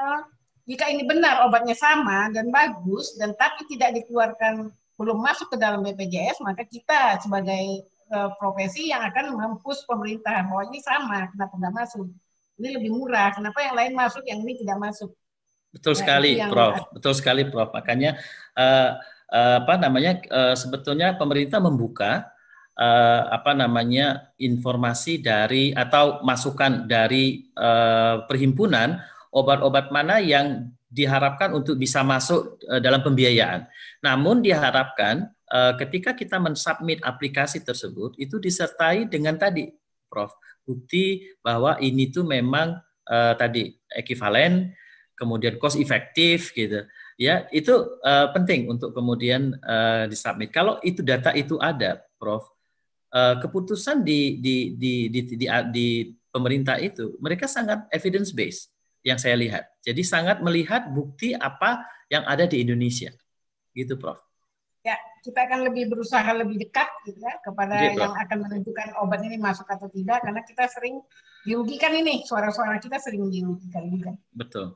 jika ini benar obatnya sama dan bagus dan tapi tidak dikeluarkan belum masuk ke dalam BPJS maka kita sebagai uh, profesi yang akan mempus pemerintah bahwa ini sama kenapa nggak masuk ini lebih murah kenapa yang lain masuk yang ini tidak masuk betul nah, sekali Prof yang... betul sekali Prof makanya uh, uh, apa namanya uh, sebetulnya pemerintah membuka uh, apa namanya informasi dari atau masukan dari uh, perhimpunan obat-obat mana yang diharapkan untuk bisa masuk uh, dalam pembiayaan. Namun diharapkan uh, ketika kita mensubmit aplikasi tersebut itu disertai dengan tadi Prof bukti bahwa ini tuh memang uh, tadi ekivalen kemudian cost efektif gitu ya itu uh, penting untuk kemudian uh, disubmit kalau itu data itu ada prof Eh, keputusan di di, di di di di di pemerintah itu mereka sangat evidence based yang saya lihat. Jadi sangat melihat bukti apa yang ada di Indonesia. Gitu, Prof. Ya, kita akan lebih berusaha lebih dekat gitu ya kepada gitu, yang akan menentukan obat ini masuk atau tidak karena kita sering dirugikan ini, suara-suara kita sering dirugikan juga. Betul.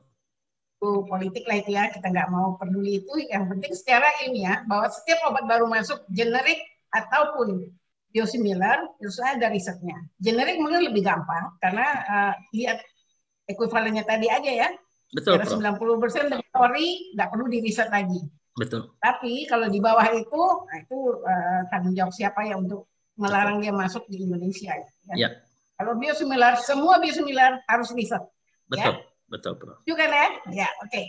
Itu politik lah itu ya, kita nggak mau peduli itu. Yang penting secara ilmiah bahwa setiap obat baru masuk generik ataupun biosimilar itu ada risetnya. Generik mungkin lebih gampang karena uh, lihat ekuivalennya tadi aja ya. Betul. Karena 90 persen dari teori nggak perlu di riset lagi. Betul. Tapi kalau di bawah itu, nah itu uh, tanggung jawab siapa ya untuk melarang Betul. dia masuk di Indonesia. Ya. ya. Kalau biosimilar, semua biosimilar harus riset. Ya? Betul. Ya? Betul, Prof. Juga kan ya? Ya, oke. Okay.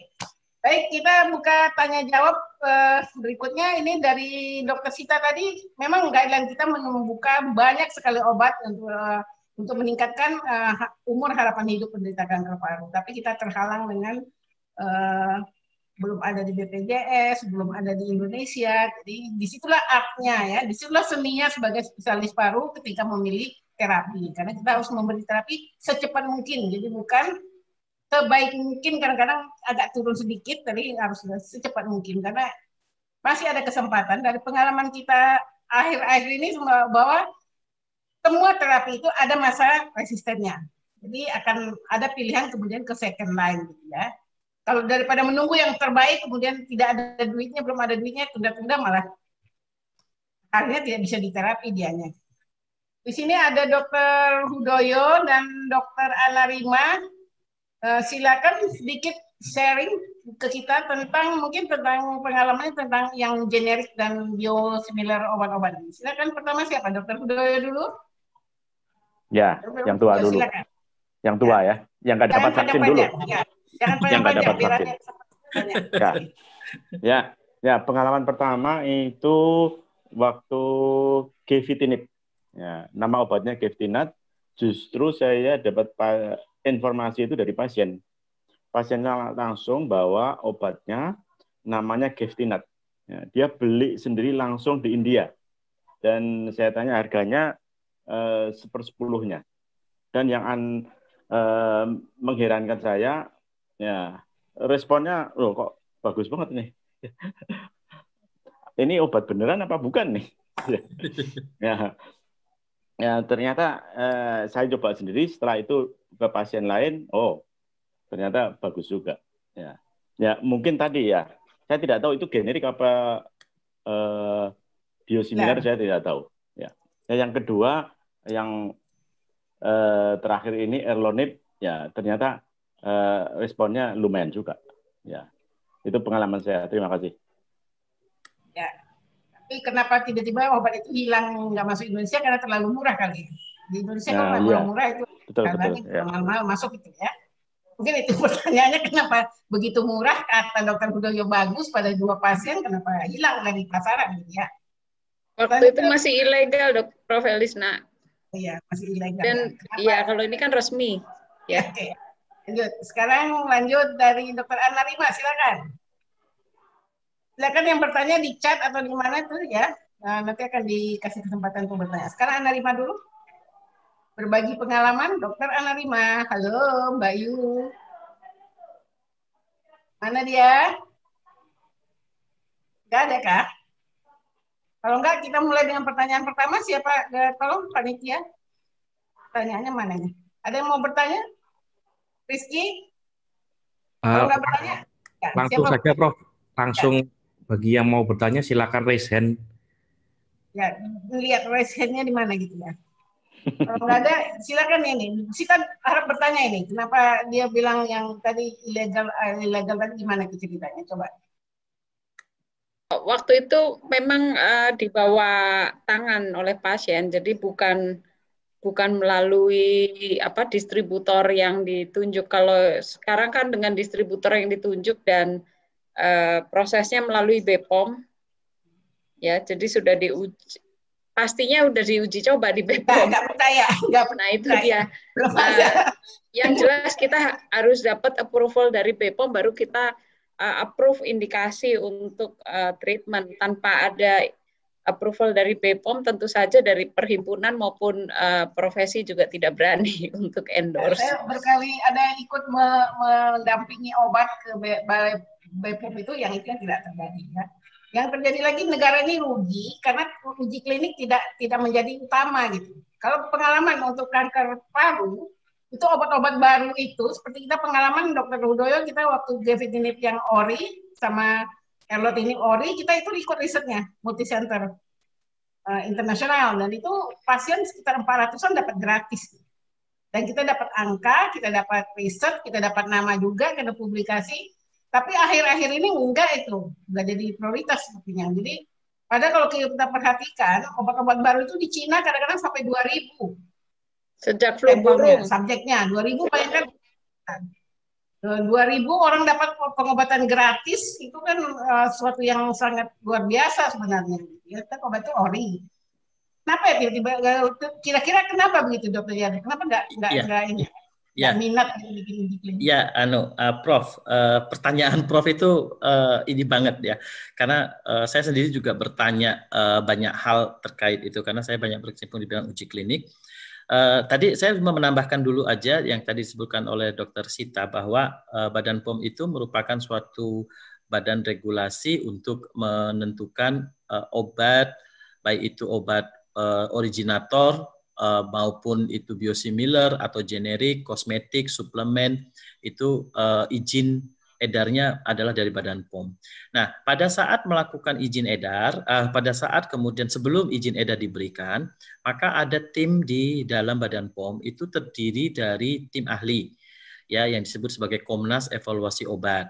Baik, kita buka tanya jawab uh, eh, berikutnya ini dari Dokter Sita tadi. Memang guideline kita membuka banyak sekali obat untuk uh, untuk meningkatkan uh, umur harapan hidup penderita kanker paru. Tapi kita terhalang dengan uh, belum ada di BPJS, belum ada di Indonesia. Jadi disitulah artnya ya, disitulah seninya sebagai spesialis paru ketika memilih terapi. Karena kita harus memberi terapi secepat mungkin. Jadi bukan sebaik mungkin kadang-kadang agak turun sedikit tapi harus secepat mungkin karena masih ada kesempatan dari pengalaman kita akhir-akhir ini semua bahwa semua terapi itu ada masa resistennya jadi akan ada pilihan kemudian ke second line gitu ya kalau daripada menunggu yang terbaik kemudian tidak ada duitnya belum ada duitnya tunda-tunda malah akhirnya tidak bisa diterapi dianya di sini ada dokter Hudoyo dan dokter Anarima Eh, silakan sedikit sharing ke kita tentang mungkin tentang pengalaman tentang yang generik dan biosimilar obat-obatan. Silakan pertama siapa? Dokter Budoyo dulu. Ya, Dokter yang tua dulu. Silakan. Yang tua ya, yang nggak dapat vaksin panjang. dulu. Ya. Jangan yang nggak dapat vaksin. Ya. ya, ya pengalaman pertama itu waktu kevitinib. Ya, nama obatnya kevitinat. Justru saya dapat informasi itu dari pasien. Pasiennya langsung bawa obatnya, namanya Geftinat. Ya, dia beli sendiri langsung di India. Dan saya tanya harganya eh, sepersepuluhnya. Dan yang an, e, mengherankan saya, ya responnya, loh kok bagus banget nih. ini obat beneran apa bukan nih? ya, ya ternyata eh, saya coba sendiri setelah itu ke pasien lain oh ternyata bagus juga ya ya mungkin tadi ya saya tidak tahu itu generik apa eh, biosimilar nah. saya tidak tahu ya nah, yang kedua yang eh, terakhir ini erlonib ya ternyata eh, responnya lumayan juga ya itu pengalaman saya terima kasih ya kenapa tiba-tiba obat itu hilang nggak masuk Indonesia karena terlalu murah kali ya. Di Indonesia kan nah, kan iya. murah itu betul, karena betul, ya. mahal-mahal masuk itu ya. Mungkin itu pertanyaannya kenapa begitu murah kata dokter Budoyo bagus pada dua pasien kenapa hilang dari pasaran gitu ya. Waktu itu masih ilegal dok Prof. Elisna. Iya masih ilegal. Dan iya kalau ini kan resmi ya. okay. Lanjut. Sekarang lanjut dari Dokter Anarima silakan silakan yang bertanya di chat atau di mana itu ya. Nah, nanti akan dikasih kesempatan untuk bertanya. Sekarang Ana Rima dulu. Berbagi pengalaman, Dokter Ana Rima. Halo, Mbak Yu. Mana dia? Gak ada kah? Kalau enggak, kita mulai dengan pertanyaan pertama. Siapa? Eh, tolong panitia. Pertanyaannya mana Ada yang mau bertanya? Rizky? uh, bertanya? langsung saja, Prof. Langsung bagi yang mau bertanya silakan raise hand. Ya, lihat raise hand di mana gitu ya. Kalau nggak ada, silakan ini. kan harap bertanya ini. Kenapa dia bilang yang tadi ilegal, eh, ilegal tadi gimana ceritanya? Coba. Waktu itu memang uh, dibawa tangan oleh pasien, jadi bukan bukan melalui apa distributor yang ditunjuk. Kalau sekarang kan dengan distributor yang ditunjuk dan Eh, prosesnya melalui BPOM, ya. Jadi sudah diuji, pastinya sudah diuji coba di BPOM. enggak percaya, nggak nah, percaya. itu dia. Belum uh, yang jelas kita harus dapat approval dari BPOM baru kita uh, approve indikasi untuk uh, treatment tanpa ada approval dari BPOM tentu saja dari perhimpunan maupun uh, profesi juga tidak berani untuk endorse. Saya berkali ada yang ikut mendampingi obat ke Balai BPOM itu yang itu tidak terjadi ya. Yang terjadi lagi negara ini rugi karena uji klinik tidak tidak menjadi utama gitu. Kalau pengalaman untuk kanker paru itu obat-obat baru itu seperti kita pengalaman Dokter Rudoyo kita waktu gefitinib yang ori sama Erlot ini ori kita itu ikut risetnya multi center uh, eh, internasional dan itu pasien sekitar 400-an dapat gratis dan kita dapat angka, kita dapat riset, kita dapat nama juga, karena publikasi tapi akhir-akhir ini enggak itu, enggak jadi prioritas sepertinya. Jadi padahal kalau kita perhatikan obat-obat baru itu di Cina kadang-kadang sampai 2000. Sejak flu burung. Subjeknya 2000 bayangkan nah, ribu orang dapat pengobatan gratis itu kan uh, eh, suatu yang sangat luar biasa sebenarnya. Ya, tapi obat itu ori. Kenapa ya tiba-tiba eh, kira-kira kenapa begitu dokter Yadi? Kenapa enggak enggak ya. enggak ini? ya. minat gitu bikin bikin. Ya, anu, uh, Prof, uh, pertanyaan Prof itu uh, ini banget ya, karena uh, saya sendiri juga bertanya uh, banyak hal terkait itu karena saya banyak berkecimpung di bidang uji klinik. Uh, tadi saya cuma menambahkan dulu aja yang tadi disebutkan oleh Dr. Sita bahwa uh, Badan POM itu merupakan suatu badan regulasi untuk menentukan uh, obat, baik itu obat uh, originator uh, maupun itu biosimilar atau generik, kosmetik, suplemen itu uh, izin edarnya adalah dari Badan POM. Nah, pada saat melakukan izin edar, uh, pada saat kemudian sebelum izin edar diberikan, maka ada tim di dalam Badan POM itu terdiri dari tim ahli ya yang disebut sebagai Komnas Evaluasi Obat.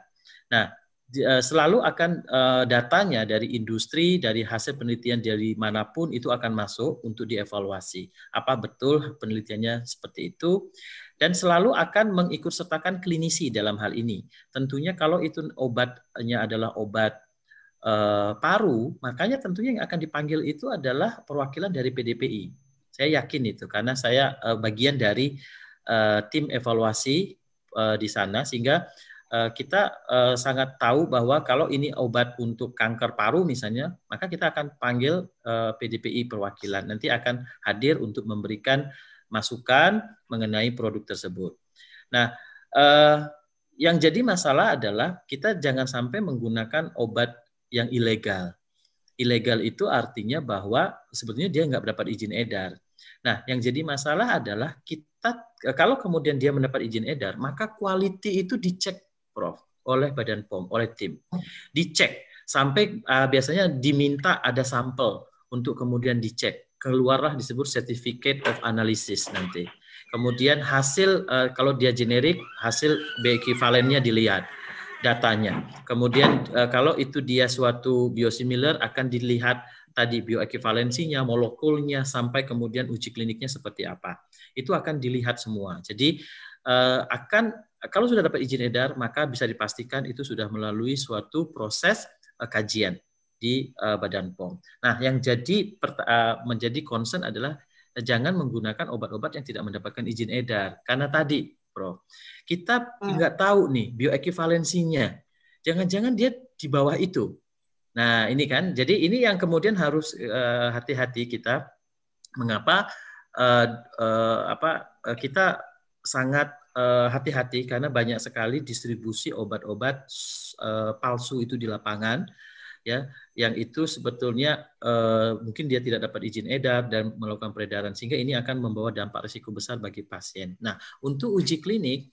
Nah, Eh, selalu akan eh, datanya dari industri, dari hasil penelitian dari manapun itu akan masuk untuk dievaluasi. Apa betul penelitiannya seperti itu? Dan selalu akan mengikutsertakan klinisi dalam hal ini. Tentunya kalau itu obatnya adalah obat eh, paru, makanya tentunya yang akan dipanggil itu adalah perwakilan dari PDPI. Saya yakin itu karena saya bagian dari tim evaluasi di sana sehingga Eh, kita eh, sangat tahu bahwa kalau ini obat untuk kanker paru misalnya, maka kita akan panggil eh, PDPI perwakilan. Nanti akan hadir untuk memberikan masukan mengenai produk tersebut. Nah, yang jadi masalah adalah kita jangan sampai menggunakan obat yang ilegal. Ilegal itu artinya bahwa sebetulnya dia nggak dapat izin edar. Nah, yang jadi masalah adalah kita kalau kemudian dia mendapat izin edar, maka quality itu dicek Prof, oleh Badan POM, oleh tim. Oh. Dicek sampai uh, biasanya diminta ada sampel untuk kemudian dicek. Keluarlah disebut certificate of analysis nanti. Kemudian hasil uh, kalau dia generik, hasil bioequivalennya dilihat datanya. Kemudian uh, kalau itu dia suatu biosimilar akan dilihat tadi bioekivalensinya, molekulnya sampai kemudian uji kliniknya seperti apa. Itu akan dilihat semua. Jadi uh, akan kalau sudah dapat izin edar, maka bisa dipastikan itu sudah melalui suatu proses eh, kajian di eh, Badan POM. Nah, yang jadi eh, menjadi concern adalah jangan menggunakan obat-obat yang tidak mendapatkan izin edar. Karena tadi, Bro, kita hmm. nggak hmm. tahu nih bioekivalensinya. Jangan-jangan dia di bawah itu. Nah, ini kan. Jadi ini yang kemudian harus hati-hati uh, kita mengapa uh, uh, apa uh, kita sangat Eh, hati-hati karena banyak sekali distribusi obat-obat eh, palsu itu di lapangan ya yang itu sebetulnya uh, mungkin dia tidak dapat izin edar dan melakukan peredaran sehingga ini akan membawa dampak risiko besar bagi pasien. Nah, untuk uji klinik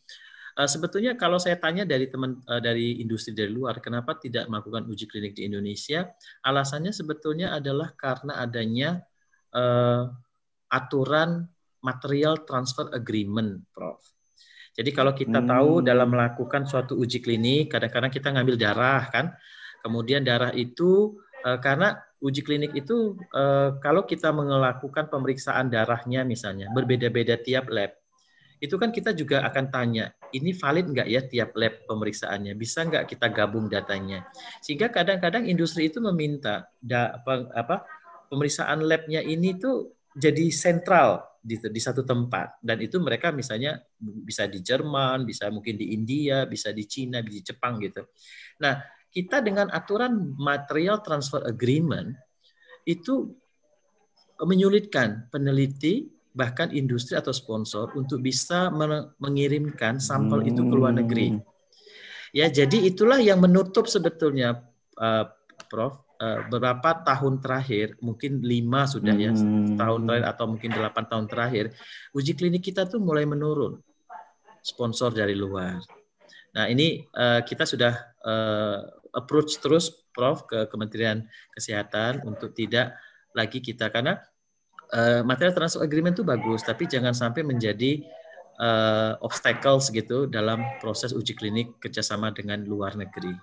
sebetulnya kalau saya tanya dari teman dari industri dari luar kenapa tidak melakukan uji klinik di Indonesia, alasannya sebetulnya adalah karena adanya aturan material transfer agreement, Prof. Jadi kalau kita hmm. tahu dalam melakukan suatu uji klinik, kadang-kadang kita ngambil darah kan, kemudian darah itu uh, karena uji klinik itu uh, kalau kita melakukan pemeriksaan darahnya misalnya berbeda-beda tiap lab itu kan kita juga akan tanya ini valid nggak ya tiap lab pemeriksaannya bisa nggak kita gabung datanya sehingga kadang-kadang industri itu meminta da, apa, apa pemeriksaan labnya ini tuh jadi sentral di, di satu tempat dan itu mereka misalnya bisa di Jerman, bisa mungkin di India, bisa di Cina, di Jepang gitu. Nah, kita dengan aturan material transfer agreement itu menyulitkan peneliti bahkan industri atau sponsor untuk bisa mengirimkan sampel hmm. itu ke luar negeri. Hmm. Ya, jadi itulah yang menutup sebetulnya uh, Prof Eh, beberapa tahun terakhir, mungkin lima sudah ya, hmm. tahun terakhir atau mungkin delapan tahun terakhir, uji klinik kita tuh mulai menurun sponsor dari luar. Nah ini uh, kita sudah uh, approach terus Prof ke Kementerian Kesehatan untuk tidak lagi kita karena uh, material transfer agreement itu bagus, tapi jangan sampai menjadi uh, obstacles gitu dalam proses uji klinik kerjasama dengan luar negeri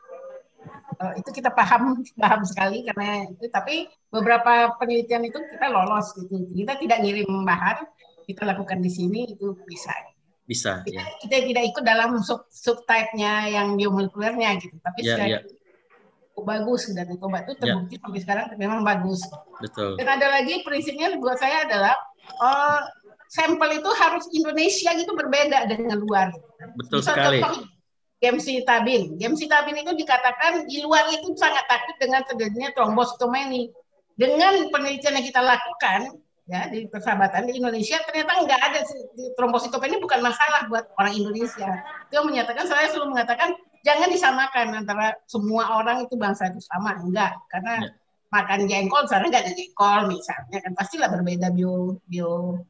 uh, itu kita paham paham sekali karena itu tapi beberapa penelitian itu kita lolos gitu kita tidak ngirim bahan kita lakukan di sini itu bisa bisa kita, ya. kita tidak ikut dalam sub subtype-nya yang biomolekulernya gitu tapi ya, sekarang, ya. bagus dan obat itu ya. terbukti ya. sampai sekarang memang bagus betul dan ada lagi prinsipnya buat saya adalah oh, sampel itu harus Indonesia gitu berbeda dengan luar betul Misal sekali contoh, gemcitabin. Gemcitabin itu dikatakan di luar itu sangat takut dengan terjadinya trombositomeni. Dengan penelitian yang kita lakukan ya di persahabatan di Indonesia ternyata nggak ada trombositopeni bukan masalah buat orang Indonesia. Itu yang menyatakan saya selalu mengatakan jangan disamakan antara semua orang itu bangsa itu sama enggak karena ya. makan jengkol sana nggak ada jengkol misalnya kan pastilah berbeda bio bio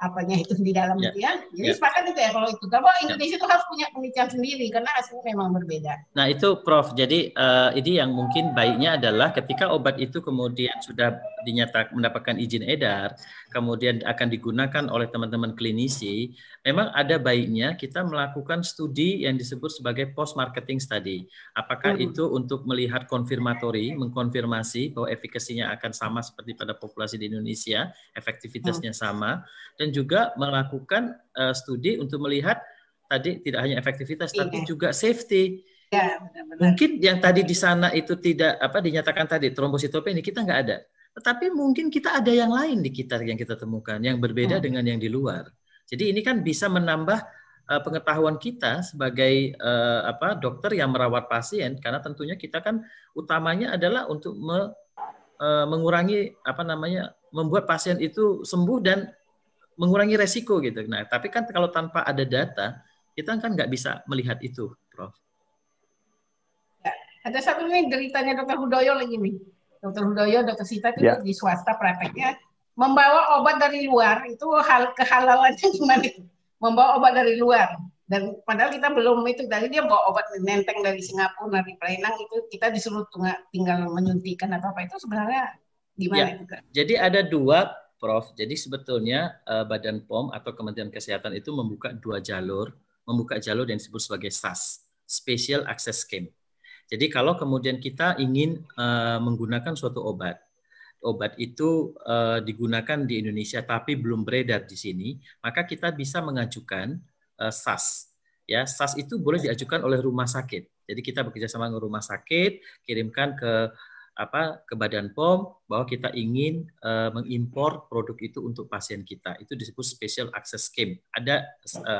apanya itu di dalam yeah. ya. Jadi yeah. sepakat itu ya kalau itu. Kalau ya. Indonesia yeah. itu harus punya penelitian sendiri karena hasilnya memang berbeda. Nah itu Prof. Jadi uh, ini yang mungkin baiknya adalah ketika obat itu kemudian sudah dinyatakan mendapatkan izin edar, kemudian akan digunakan oleh teman-teman klinisi, memang ada baiknya kita melakukan studi yang disebut sebagai post marketing study. Apakah hmm. itu untuk melihat konfirmatori, mengkonfirmasi bahwa efikasinya akan sama seperti pada populasi di Indonesia, efektivitasnya hmm. sama. Dan dan juga melakukan uh, studi untuk melihat tadi tidak hanya efektivitas yeah. tapi juga safety. Yeah, benar-benar. Mungkin yang tadi di sana itu tidak apa dinyatakan tadi trombositopenia kita nggak ada, tetapi mungkin kita ada yang lain di kita yang kita temukan yang berbeda hmm. dengan yang di luar. Jadi ini kan bisa menambah uh, pengetahuan kita sebagai uh, apa dokter yang merawat pasien karena tentunya kita kan utamanya adalah untuk me, uh, mengurangi apa namanya membuat pasien itu sembuh dan mengurangi resiko gitu. Nah, tapi kan kalau tanpa ada data, kita kan nggak bisa melihat itu, Prof. Ya, ada satu nih deritanya Dokter Hudoyo lagi nih. Dokter Hudoyo, Dokter Sita itu ya. di swasta prakteknya membawa obat dari luar itu hal kehalalannya gimana? Membawa obat dari luar dan padahal kita belum itu tadi dia bawa obat nenteng dari Singapura dari Pelenang itu kita disuruh tinggal menyuntikkan atau apa itu sebenarnya gimana? Ya. Jadi ada dua Prof. Jadi sebetulnya eh, Badan POM atau Kementerian Kesehatan itu membuka dua jalur, membuka jalur yang disebut sebagai SAS, Special Access Scheme. Jadi kalau kemudian kita ingin eh, menggunakan suatu obat, obat itu eh, digunakan di Indonesia tapi belum beredar di sini, maka kita bisa mengajukan SAS. Ya, SAS itu boleh diajukan oleh rumah sakit. Jadi kita bekerja sama dengan rumah sakit, kirimkan ke apa ke Badan POM bahwa kita ingin e, mengimpor produk itu untuk pasien kita. Itu disebut special access scheme. Ada e,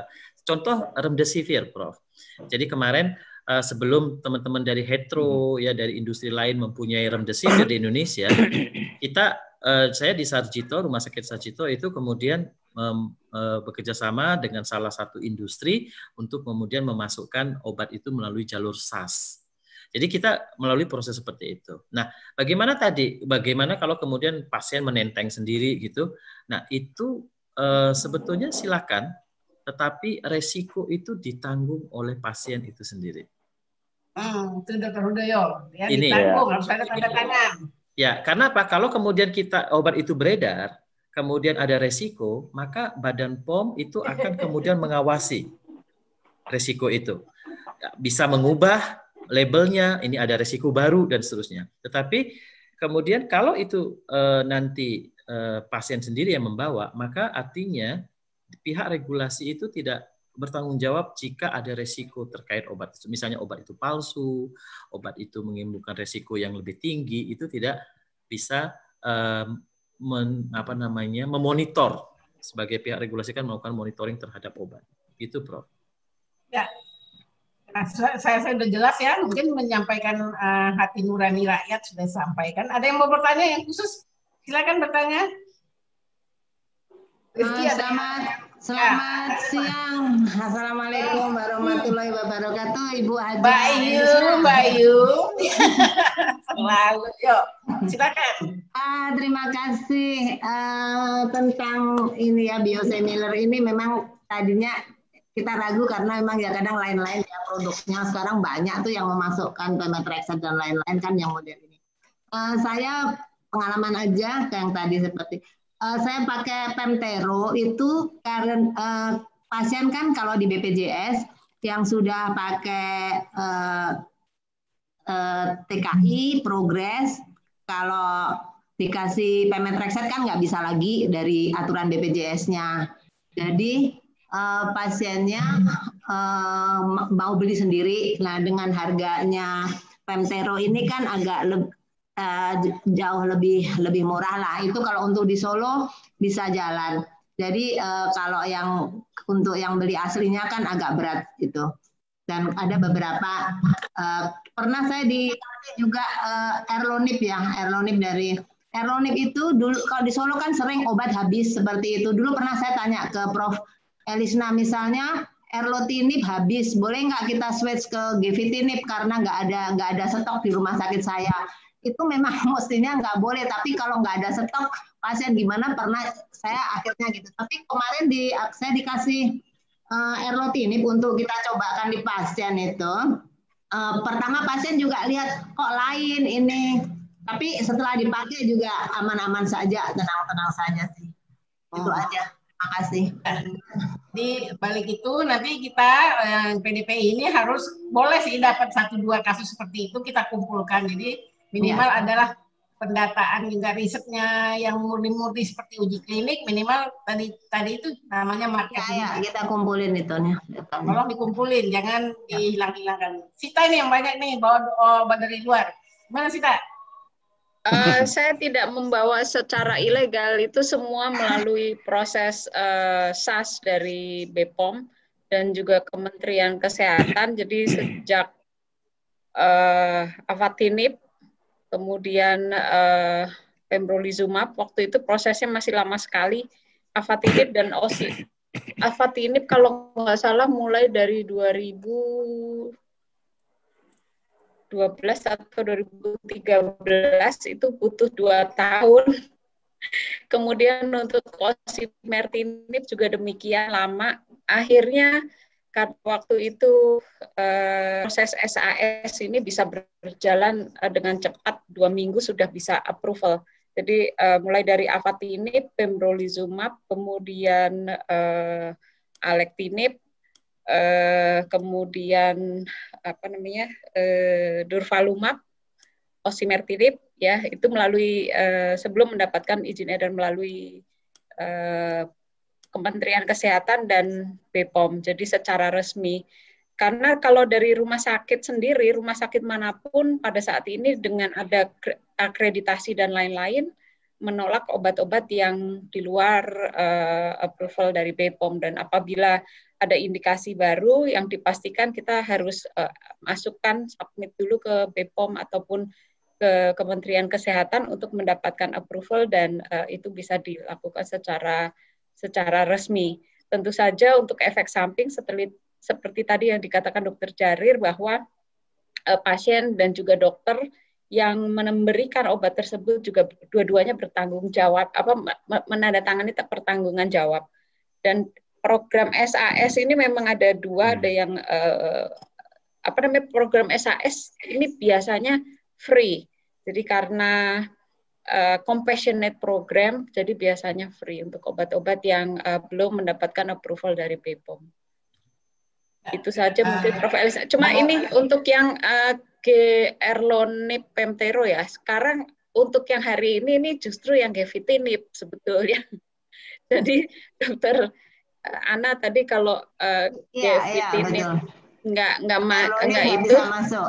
contoh remdesivir, Prof. Jadi kemarin e, sebelum teman-teman dari hetero hmm. ya dari industri lain mempunyai remdesivir di Indonesia, kita e, saya di Sarjito, Rumah Sakit Sarjito itu kemudian bekerjasama bekerja sama dengan salah satu industri untuk kemudian memasukkan obat itu melalui jalur SAS jadi kita melalui proses seperti itu. Nah, bagaimana tadi? Bagaimana kalau kemudian pasien menenteng sendiri gitu? Nah, itu e, sebetulnya silakan, tetapi resiko itu ditanggung oleh pasien itu sendiri. Hmm, itu Dr. Ya, ya, Ini, ya. ditanggung, ya. harus ada tanda iya. Ya, karena apa? Kalau kemudian kita obat itu beredar, kemudian ada resiko, maka Badan POM itu akan kemudian mengawasi resiko itu. Bisa mengubah labelnya, ini ada resiko baru dan seterusnya. Tetapi kemudian kalau itu e, nanti e, pasien sendiri yang membawa, maka artinya pihak regulasi itu tidak bertanggung jawab jika ada resiko terkait obat Misalnya obat itu palsu, obat itu menimbulkan resiko yang lebih tinggi, itu tidak bisa e, men, apa namanya memonitor sebagai pihak regulasi kan melakukan monitoring terhadap obat. Itu, Prof. Ya, Nah, saya, saya sudah jelas ya, mungkin menyampaikan uh, hati nurani rakyat sudah sampaikan. Ada yang mau bertanya yang khusus? Silakan bertanya. Rizky, uh, ah, selamat selamat ya. siang. Assalamualaikum warahmatullahi wabarakatuh, Ibu Haji. Bayu, Bayu. Selalu, yuk silakan. Uh, terima kasih uh, tentang ini ya biosimilar ini memang tadinya kita ragu karena memang ya kadang lain-lain ya produknya sekarang banyak tuh yang memasukkan pemetreksa dan lain-lain kan yang model ini. Uh, saya pengalaman aja yang tadi seperti uh, saya pakai Pemtero itu karena uh, pasien kan kalau di BPJS yang sudah pakai uh, uh, TKI progres kalau dikasih pemetreksa kan nggak bisa lagi dari aturan BPJS-nya. Jadi uh, pasiennya uh, mau beli sendiri. Nah, dengan harganya Pemtero ini kan agak le uh, eh, jauh lebih lebih murah lah. Itu kalau untuk di Solo bisa jalan. Jadi uh, kalau yang untuk yang beli aslinya kan agak berat gitu. Dan ada beberapa uh, pernah saya di juga uh, Erlonip ya, Erlonip dari Erlonip itu dulu kalau di Solo kan sering obat habis seperti itu. Dulu pernah saya tanya ke Prof Elisna misalnya erlotinib habis, boleh nggak kita switch ke gefitinib karena nggak ada nggak ada stok di rumah sakit saya. Itu memang mestinya nggak boleh, tapi kalau nggak ada stok pasien gimana pernah saya akhirnya gitu. Tapi kemarin di saya dikasih uh, erlotinib untuk kita cobakan di pasien itu. Uh, pertama pasien juga lihat kok lain ini, tapi setelah dipakai juga aman-aman saja, tenang-tenang saja sih. Oh. Itu aja. Makasih. Di balik itu nanti kita eh, PDPI ini harus boleh sih dapat satu dua kasus seperti itu kita kumpulkan. Jadi minimal ya. adalah pendataan juga risetnya yang murni-murni seperti uji klinik minimal tadi tadi itu namanya market. Ya, ya kita kumpulin itu nih. Tolong dikumpulin, jangan ya. dihilang-hilangkan. Sita ini yang banyak nih bawa oh, dari luar. Mana Sita? Eh, saya tidak membawa secara ilegal itu semua melalui proses uh, SAS dari BPOM dan juga Kementerian Kesehatan. Jadi sejak uh, eh, avatinib, kemudian uh, pembrolizumab, waktu itu prosesnya masih lama sekali. Avatinib dan OSI. Avatinib kalau nggak salah mulai dari 2000 2012 atau 2013 itu butuh dua tahun. Kemudian untuk osimertinib juga demikian lama. Akhirnya karena waktu itu eh, proses SAS ini bisa berjalan eh, dengan cepat dua minggu sudah bisa approval. Jadi eh, mulai dari avatinib, pembrolizumab, kemudian eh, alectinib, eh, kemudian apa namanya eh, durvalumab, osimertinib ya itu melalui eh, sebelum mendapatkan izin edar melalui eh, Kementerian Kesehatan dan BPOM. Jadi secara resmi karena kalau dari rumah sakit sendiri, rumah sakit manapun pada saat ini dengan ada akreditasi dan lain-lain, menolak obat-obat yang di luar uh, approval dari BPOM dan apabila ada indikasi baru yang dipastikan kita harus uh, masukkan submit dulu ke BPOM ataupun ke Kementerian Kesehatan untuk mendapatkan approval dan uh, itu bisa dilakukan secara secara resmi. Tentu saja untuk efek samping seperti seperti tadi yang dikatakan dokter Jarir bahwa uh, pasien dan juga dokter yang memberikan obat tersebut juga dua-duanya bertanggung jawab apa menandatangani pertanggungan jawab dan program SAS ini memang ada dua hmm. ada yang eh, apa namanya program SAS ini biasanya free jadi karena eh, compassionate program jadi biasanya free untuk obat-obat yang eh, belum mendapatkan approval dari BPOM itu saja mungkin ah. Prof Elisa cuma nah, ini untuk yang eh, Erlonip Pemtero ya. Sekarang untuk yang hari ini ini justru yang gevitinip sebetulnya. Jadi dokter eh, Ana tadi kalau uh, ya, ya, nggak nggak ma- nggak itu bisa masuk.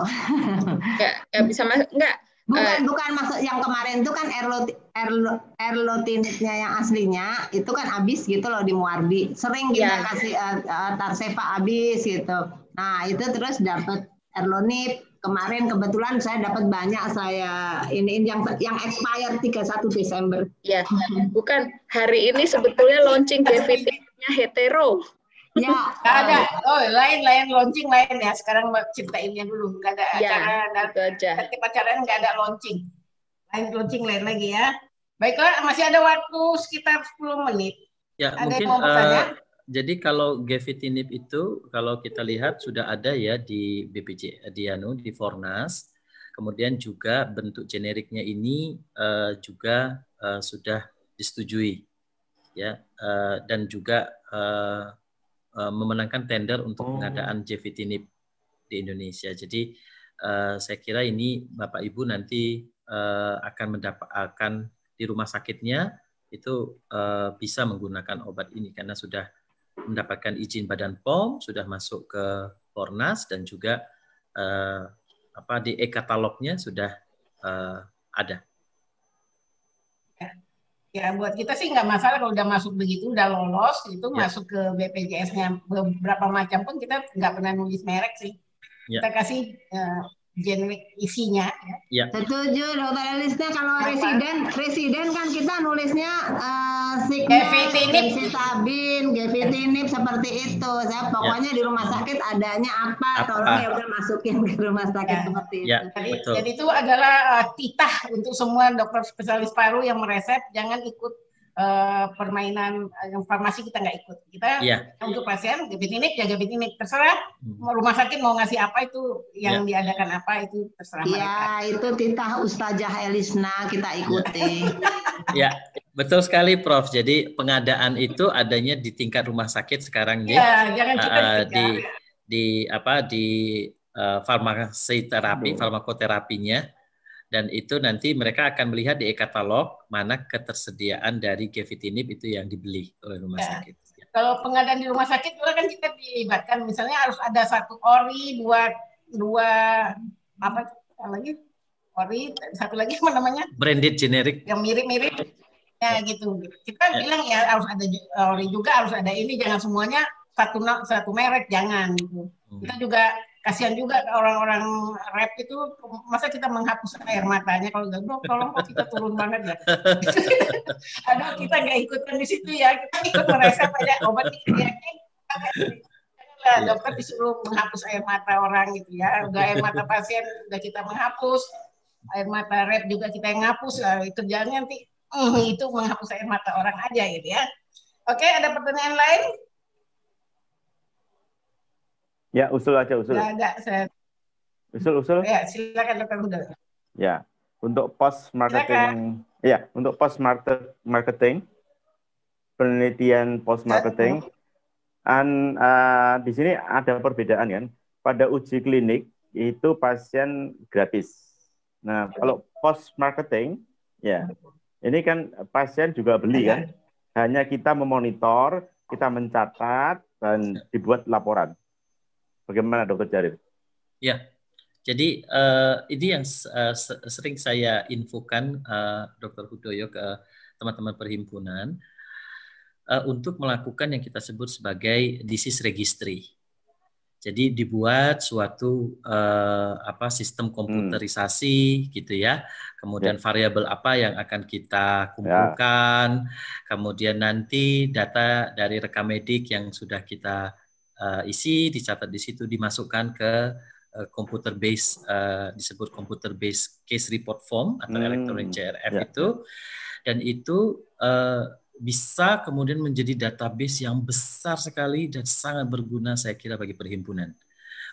nggak nggak bisa masuk nggak Bukan, uh, bukan maksud yang kemarin itu kan erlot, erlot, yang aslinya itu kan habis gitu loh di Muardi. Sering iya. kita yeah. kasih uh, eh, uh, tarsepa habis gitu. Nah, itu terus dapat erlonip kemarin kebetulan saya dapat banyak saya ini, ini yang yang expired 31 Desember. Iya. bukan hari ini sebetulnya launching dvd hetero. Ya, ada. Oh, lain-lain launching lain ya. Sekarang ciptainnya dulu. Nggak ada ya, acara dan aja. acara nggak ada launching. Lain launching lain lagi ya. Baiklah, masih ada waktu sekitar 10 menit. Ya, ada mungkin yang mau Uh, jadi kalau Gefitinib itu kalau kita lihat sudah ada ya di BPJ di anu di Fornas. Kemudian juga bentuk generiknya ini uh, juga uh, sudah disetujui ya uh, dan juga uh, uh, memenangkan tender untuk oh. pengadaan Gefitinib di Indonesia. Jadi uh, saya kira ini Bapak Ibu nanti uh, akan mendapatkan di rumah sakitnya itu uh, bisa menggunakan obat ini karena sudah mendapatkan izin Badan POM, sudah masuk ke Pornas dan juga eh, apa di e-katalognya sudah eh, ada. Ya. ya, buat kita sih nggak masalah kalau udah masuk begitu, udah lolos, itu ya. masuk ke BPJS-nya beberapa macam pun kita nggak pernah nulis merek sih. Ya. Kita kasih eh, generic isinya. Ya. ya. Setuju dokter Elisnya kalau Apa? residen, residen kan kita nulisnya uh, eh, significative, gevitinib, gevitinib seperti itu. Saya ya. pokoknya ya. di rumah sakit adanya apa, apa? tolong ya udah masukin ke rumah sakit ya. seperti ya, itu. jadi, jadi itu adalah uh, titah untuk semua dokter spesialis paru yang meresep, jangan ikut uh, permainan eh, yang farmasi kita nggak ikut. Kita yeah. untuk pasien ini, jaga ya ini terserah hmm. rumah sakit mau ngasih apa itu yang yeah. diadakan apa itu terserah yeah, mereka. Ya itu titah Ustazah Elisna kita ikuti. ya betul sekali Prof. Jadi pengadaan itu adanya di tingkat rumah sakit sekarang ya. jangan uh, di di apa di uh, farmasi terapi, farmakoterapinya dan itu nanti mereka akan melihat di e-katalog mana ketersediaan dari gefitinib itu yang dibeli oleh rumah ya. sakit. Kalau pengadaan di rumah sakit juga kan kita dilibatkan, misalnya harus ada satu ori, dua dua apa lagi ori, satu lagi apa namanya? Branded generic. Yang mirip-mirip. Ya, ya. gitu. Kita ya. bilang ya harus ada ori juga, harus ada ini, jangan semuanya satu satu merek, jangan gitu. Hmm. Kita juga kasihan juga orang-orang rap itu masa kita menghapus air matanya kalau nggak bro tolong kok kita turun banget ya aduh kita nggak ikutan di situ ya kita ikut merasa pada obat ini ya, eh, iya, dokter iya. disuruh menghapus air mata orang gitu ya udah air mata pasien udah kita menghapus air mata rap juga kita yang ngapus lah kerjanya nanti mm, itu menghapus air mata orang aja gitu ya oke ada pertanyaan lain Ya, usul aja usul. Enggak, saya. Usul usul. Ya, silakan dokter Huda. Ya, untuk post marketing. Silakan. Ya, untuk post marketing, penelitian post marketing. Dan uh, eh, di sini ada perbedaan kan. Pada uji klinik itu pasien gratis. Nah, kalau post marketing, ya ini kan pasien juga beli kan. Hanya kita memonitor, kita mencatat dan dibuat laporan. Bagaimana Dokter Jarif? Ya, jadi uh, ini yang uh, sering saya infokan uh, Dokter Hudoyo ke teman-teman perhimpunan uh, untuk melakukan yang kita sebut sebagai disease registry. Jadi dibuat suatu uh, apa sistem komputerisasi hmm. gitu ya. Kemudian ya. variabel apa yang akan kita ya. kumpulkan, ya. kemudian nanti data dari rekam medik yang sudah kita uh, isi, dicatat di situ, dimasukkan ke uh, base uh, disebut komputer base case report form atau hmm. electronic CRF yeah. itu dan itu uh, bisa kemudian menjadi database yang besar sekali dan sangat berguna saya kira bagi perhimpunan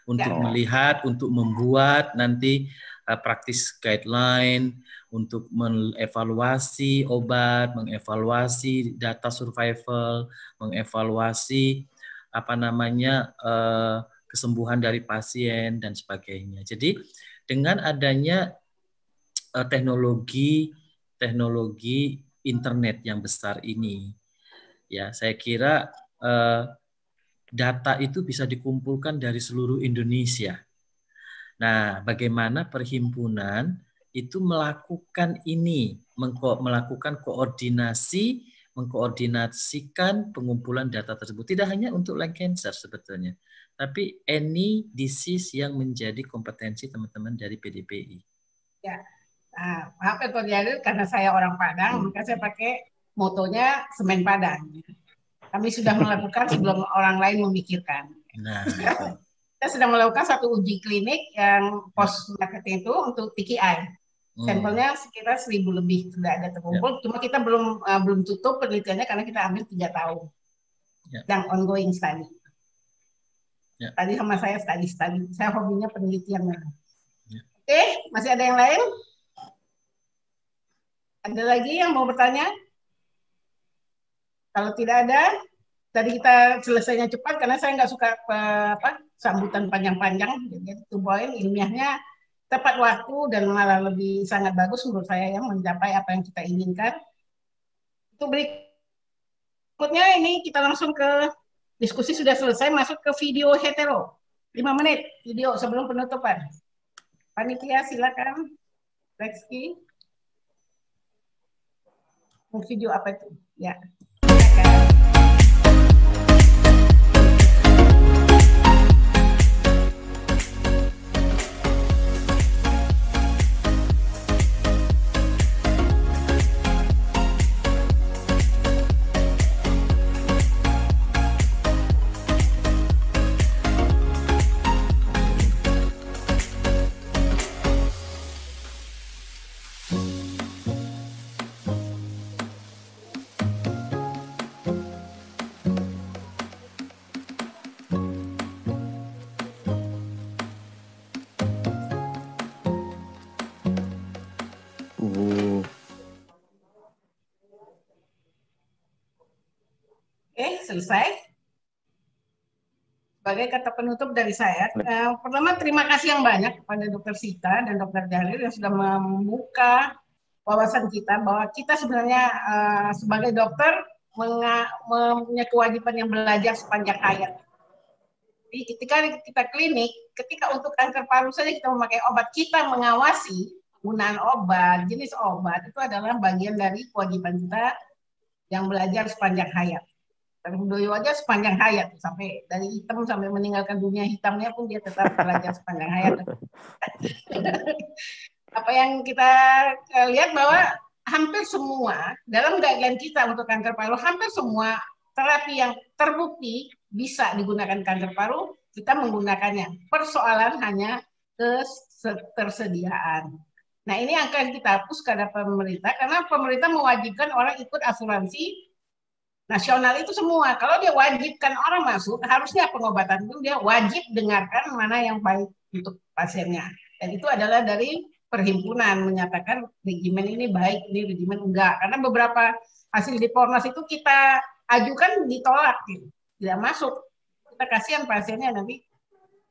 untuk yeah. melihat, untuk membuat nanti uh, praktis guideline, untuk mengevaluasi obat, mengevaluasi data survival, mengevaluasi apa namanya eh, kesembuhan dari pasien dan sebagainya. Jadi dengan adanya eh, teknologi teknologi internet yang besar ini, ya saya kira eh, data itu bisa dikumpulkan dari seluruh Indonesia. Nah, bagaimana perhimpunan itu melakukan ini, melakukan koordinasi mengkoordinasikan pengumpulan data tersebut. Tidak hanya untuk lung cancer sebetulnya, tapi any disease yang menjadi kompetensi teman-teman dari PDPI. Ya, nah, maaf ya Tuan karena saya orang Padang, hmm. maka saya pakai motonya semen Padang. Kami sudah melakukan sebelum orang lain memikirkan. Nah, kita sedang melakukan satu uji klinik yang post marketing itu untuk TKI. Hmm. Sampelnya sekitar seribu lebih sudah ada terkumpul. Ya. Cuma kita belum uh, belum tutup penelitiannya karena kita ambil tiga tahun ya. yang ongoing study. Ya. Tadi sama saya study study. Saya hobinya penelitian. Ya. Oke, masih ada yang lain? Ada lagi yang mau bertanya? Kalau tidak ada, tadi kita selesainya cepat karena saya nggak suka eh, apa, sambutan panjang-panjang. Jadi itu poin ilmiahnya tepat waktu dan malah lebih sangat bagus menurut saya yang mencapai apa yang kita inginkan. Itu berikutnya ini kita langsung ke diskusi sudah selesai masuk ke video hetero. 5 menit video sebelum penutupan. Panitia silakan. Mau Video apa itu? Ya. Silakan. selesai. Sebagai kata penutup dari saya, uh, pertama terima kasih yang banyak kepada Dokter Sita dan Dokter Jalil yang sudah membuka wawasan kita bahwa kita sebenarnya uh, sebagai dokter mempunyai kewajiban yang belajar sepanjang hayat. Jadi ketika kita klinik, ketika untuk kanker paru saja kita memakai obat, kita mengawasi penggunaan obat, jenis obat itu adalah bagian dari kewajiban kita yang belajar sepanjang hayat. Tarung Doyo aja sepanjang hayat sampai dari hitam sampai meninggalkan dunia hitamnya pun dia tetap belajar sepanjang hayat. Apa yang kita eh, lihat bahwa hampir semua dalam guideline kita untuk kanker paru hampir semua terapi yang terbukti bisa digunakan kanker paru kita menggunakannya. Persoalan hanya ketersediaan. Nah ini yang akan kita hapus kepada pemerintah karena pemerintah mewajibkan orang ikut asuransi nasional itu semua. Kalau dia wajibkan orang masuk, harusnya pengobatan itu dia wajib dengarkan mana yang baik untuk pasiennya. Dan itu adalah dari perhimpunan menyatakan regimen ini baik, ini regimen enggak. Karena beberapa hasil di Pornas itu kita ajukan ditolak, gitu. tidak masuk. Kita kasihan pasiennya nanti.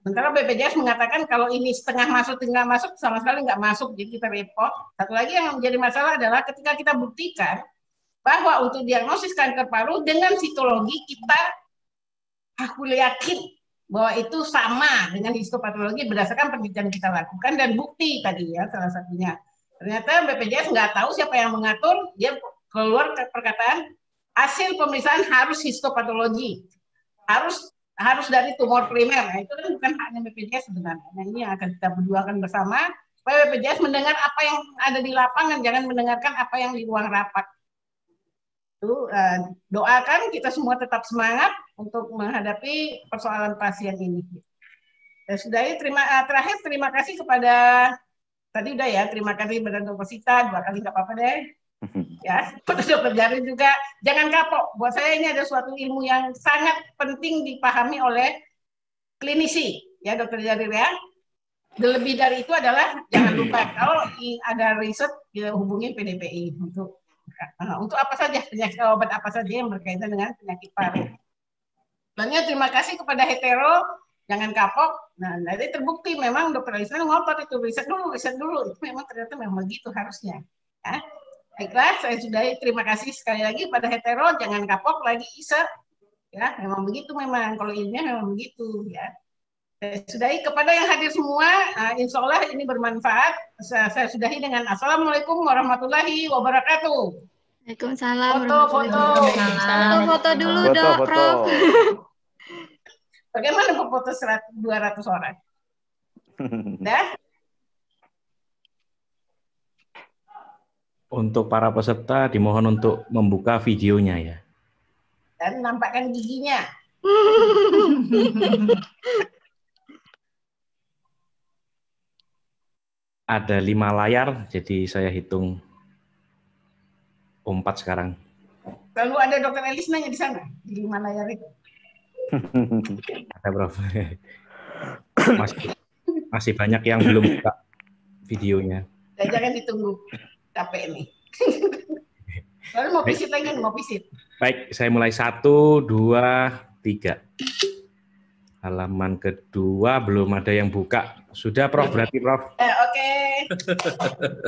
Sementara BPJS mengatakan kalau ini setengah masuk, setengah masuk, sama sekali nggak masuk, jadi kita repot. Satu lagi yang menjadi masalah adalah ketika kita buktikan bahwa untuk diagnosis kanker paru dengan sitologi kita aku yakin bahwa itu sama dengan histopatologi berdasarkan penelitian kita lakukan dan bukti tadi ya salah satunya. Ternyata BPJS nggak tahu siapa yang mengatur, dia keluar perkataan hasil pemeriksaan harus histopatologi, harus harus dari tumor primer. Nah, itu kan bukan hanya BPJS sebenarnya. Nah, ini yang akan kita berjuangkan bersama supaya BPJS mendengar apa yang ada di lapangan, jangan mendengarkan apa yang di ruang rapat itu eh, doakan kita semua tetap semangat untuk menghadapi persoalan pasien ini. Eh, ya, sudah terima eh, terakhir terima kasih kepada tadi udah ya terima kasih kepada dokter Sita dua kali nggak apa-apa deh. Ya, untuk dokter Jari juga jangan kapok. Buat saya ini ada suatu ilmu yang sangat penting dipahami oleh klinisi, ya dokter Jari ya. Lebih dari itu adalah jangan lupa kalau ada riset ya hubungi PDPI untuk untuk apa saja penyakit obat apa saja yang berkaitan dengan penyakit paru. Selanjutnya terima kasih kepada hetero, jangan kapok. Nah, nanti terbukti memang dokter Alisa ngotot itu bisa dulu, bisa dulu. Itu memang ternyata memang begitu harusnya. Ya. Baiklah, saya sudah Terima kasih sekali lagi pada hetero, jangan kapok lagi Isa. Ya, memang begitu memang. Kalau ilmiah memang begitu ya sudahi kepada yang hadir semua, ah, insya Allah ini bermanfaat. Saya, saya sudahi dengan Assalamualaikum warahmatullahi wabarakatuh. Waalaikumsalam. Foto, foto. Foto, foto dulu foto, dong, foto. Prof. Bagaimana foto 100, 200 orang? Dah? Untuk para peserta dimohon untuk membuka videonya ya. Dan nampakkan giginya. ada lima layar, jadi saya hitung empat sekarang. Lalu ada dokter Elis nanya di sana, di lima layar itu. ada Prof. masih, masih banyak yang belum buka videonya. Dan jangan ditunggu capek ini. Lalu mau visit lagi, mau visit. Baik, saya mulai satu, dua, tiga. Halaman kedua belum ada yang buka. Sudah, Prof. Berarti, Prof. Eh, Oke.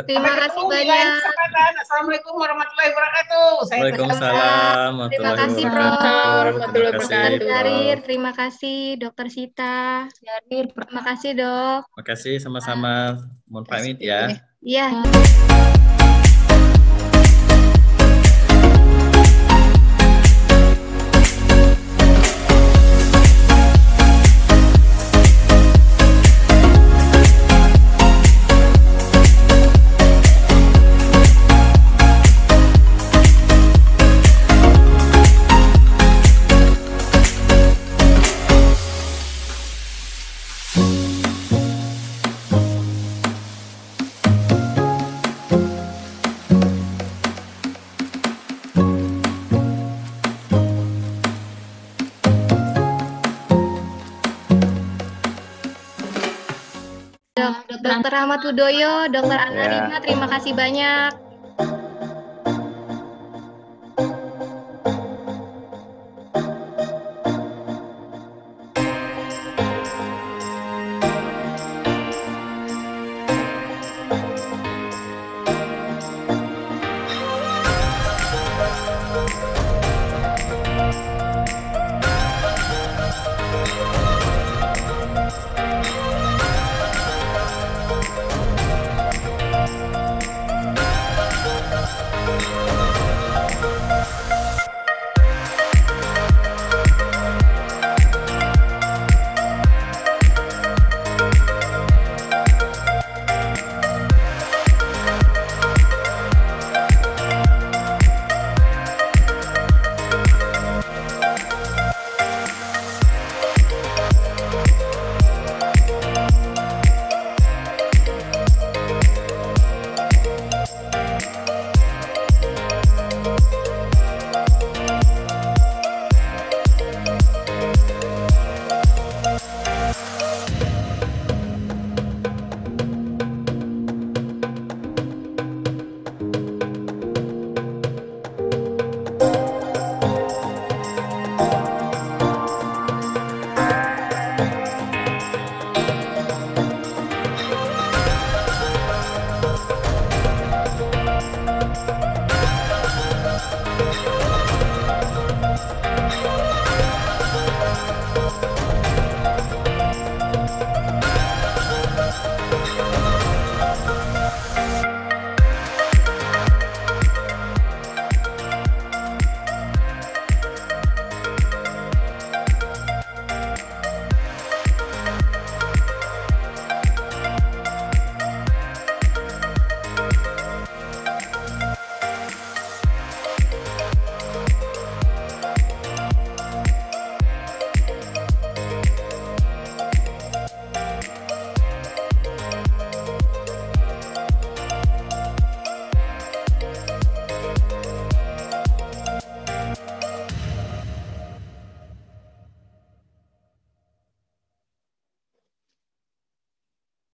Terima kasih banyak. Assalamualaikum warahmatullahi wabarakatuh. Saya Waalaikumsalam. Terima kasih Prof. Terima kasih. Karir, terima kasih Dokter Sita. Karir, terima kasih Dok. Terima kasih sama-sama. Mohon pamit ya. Iya. Yeah. Muhammad Udoyo, Dokter Anarima, ya. terima kasih banyak.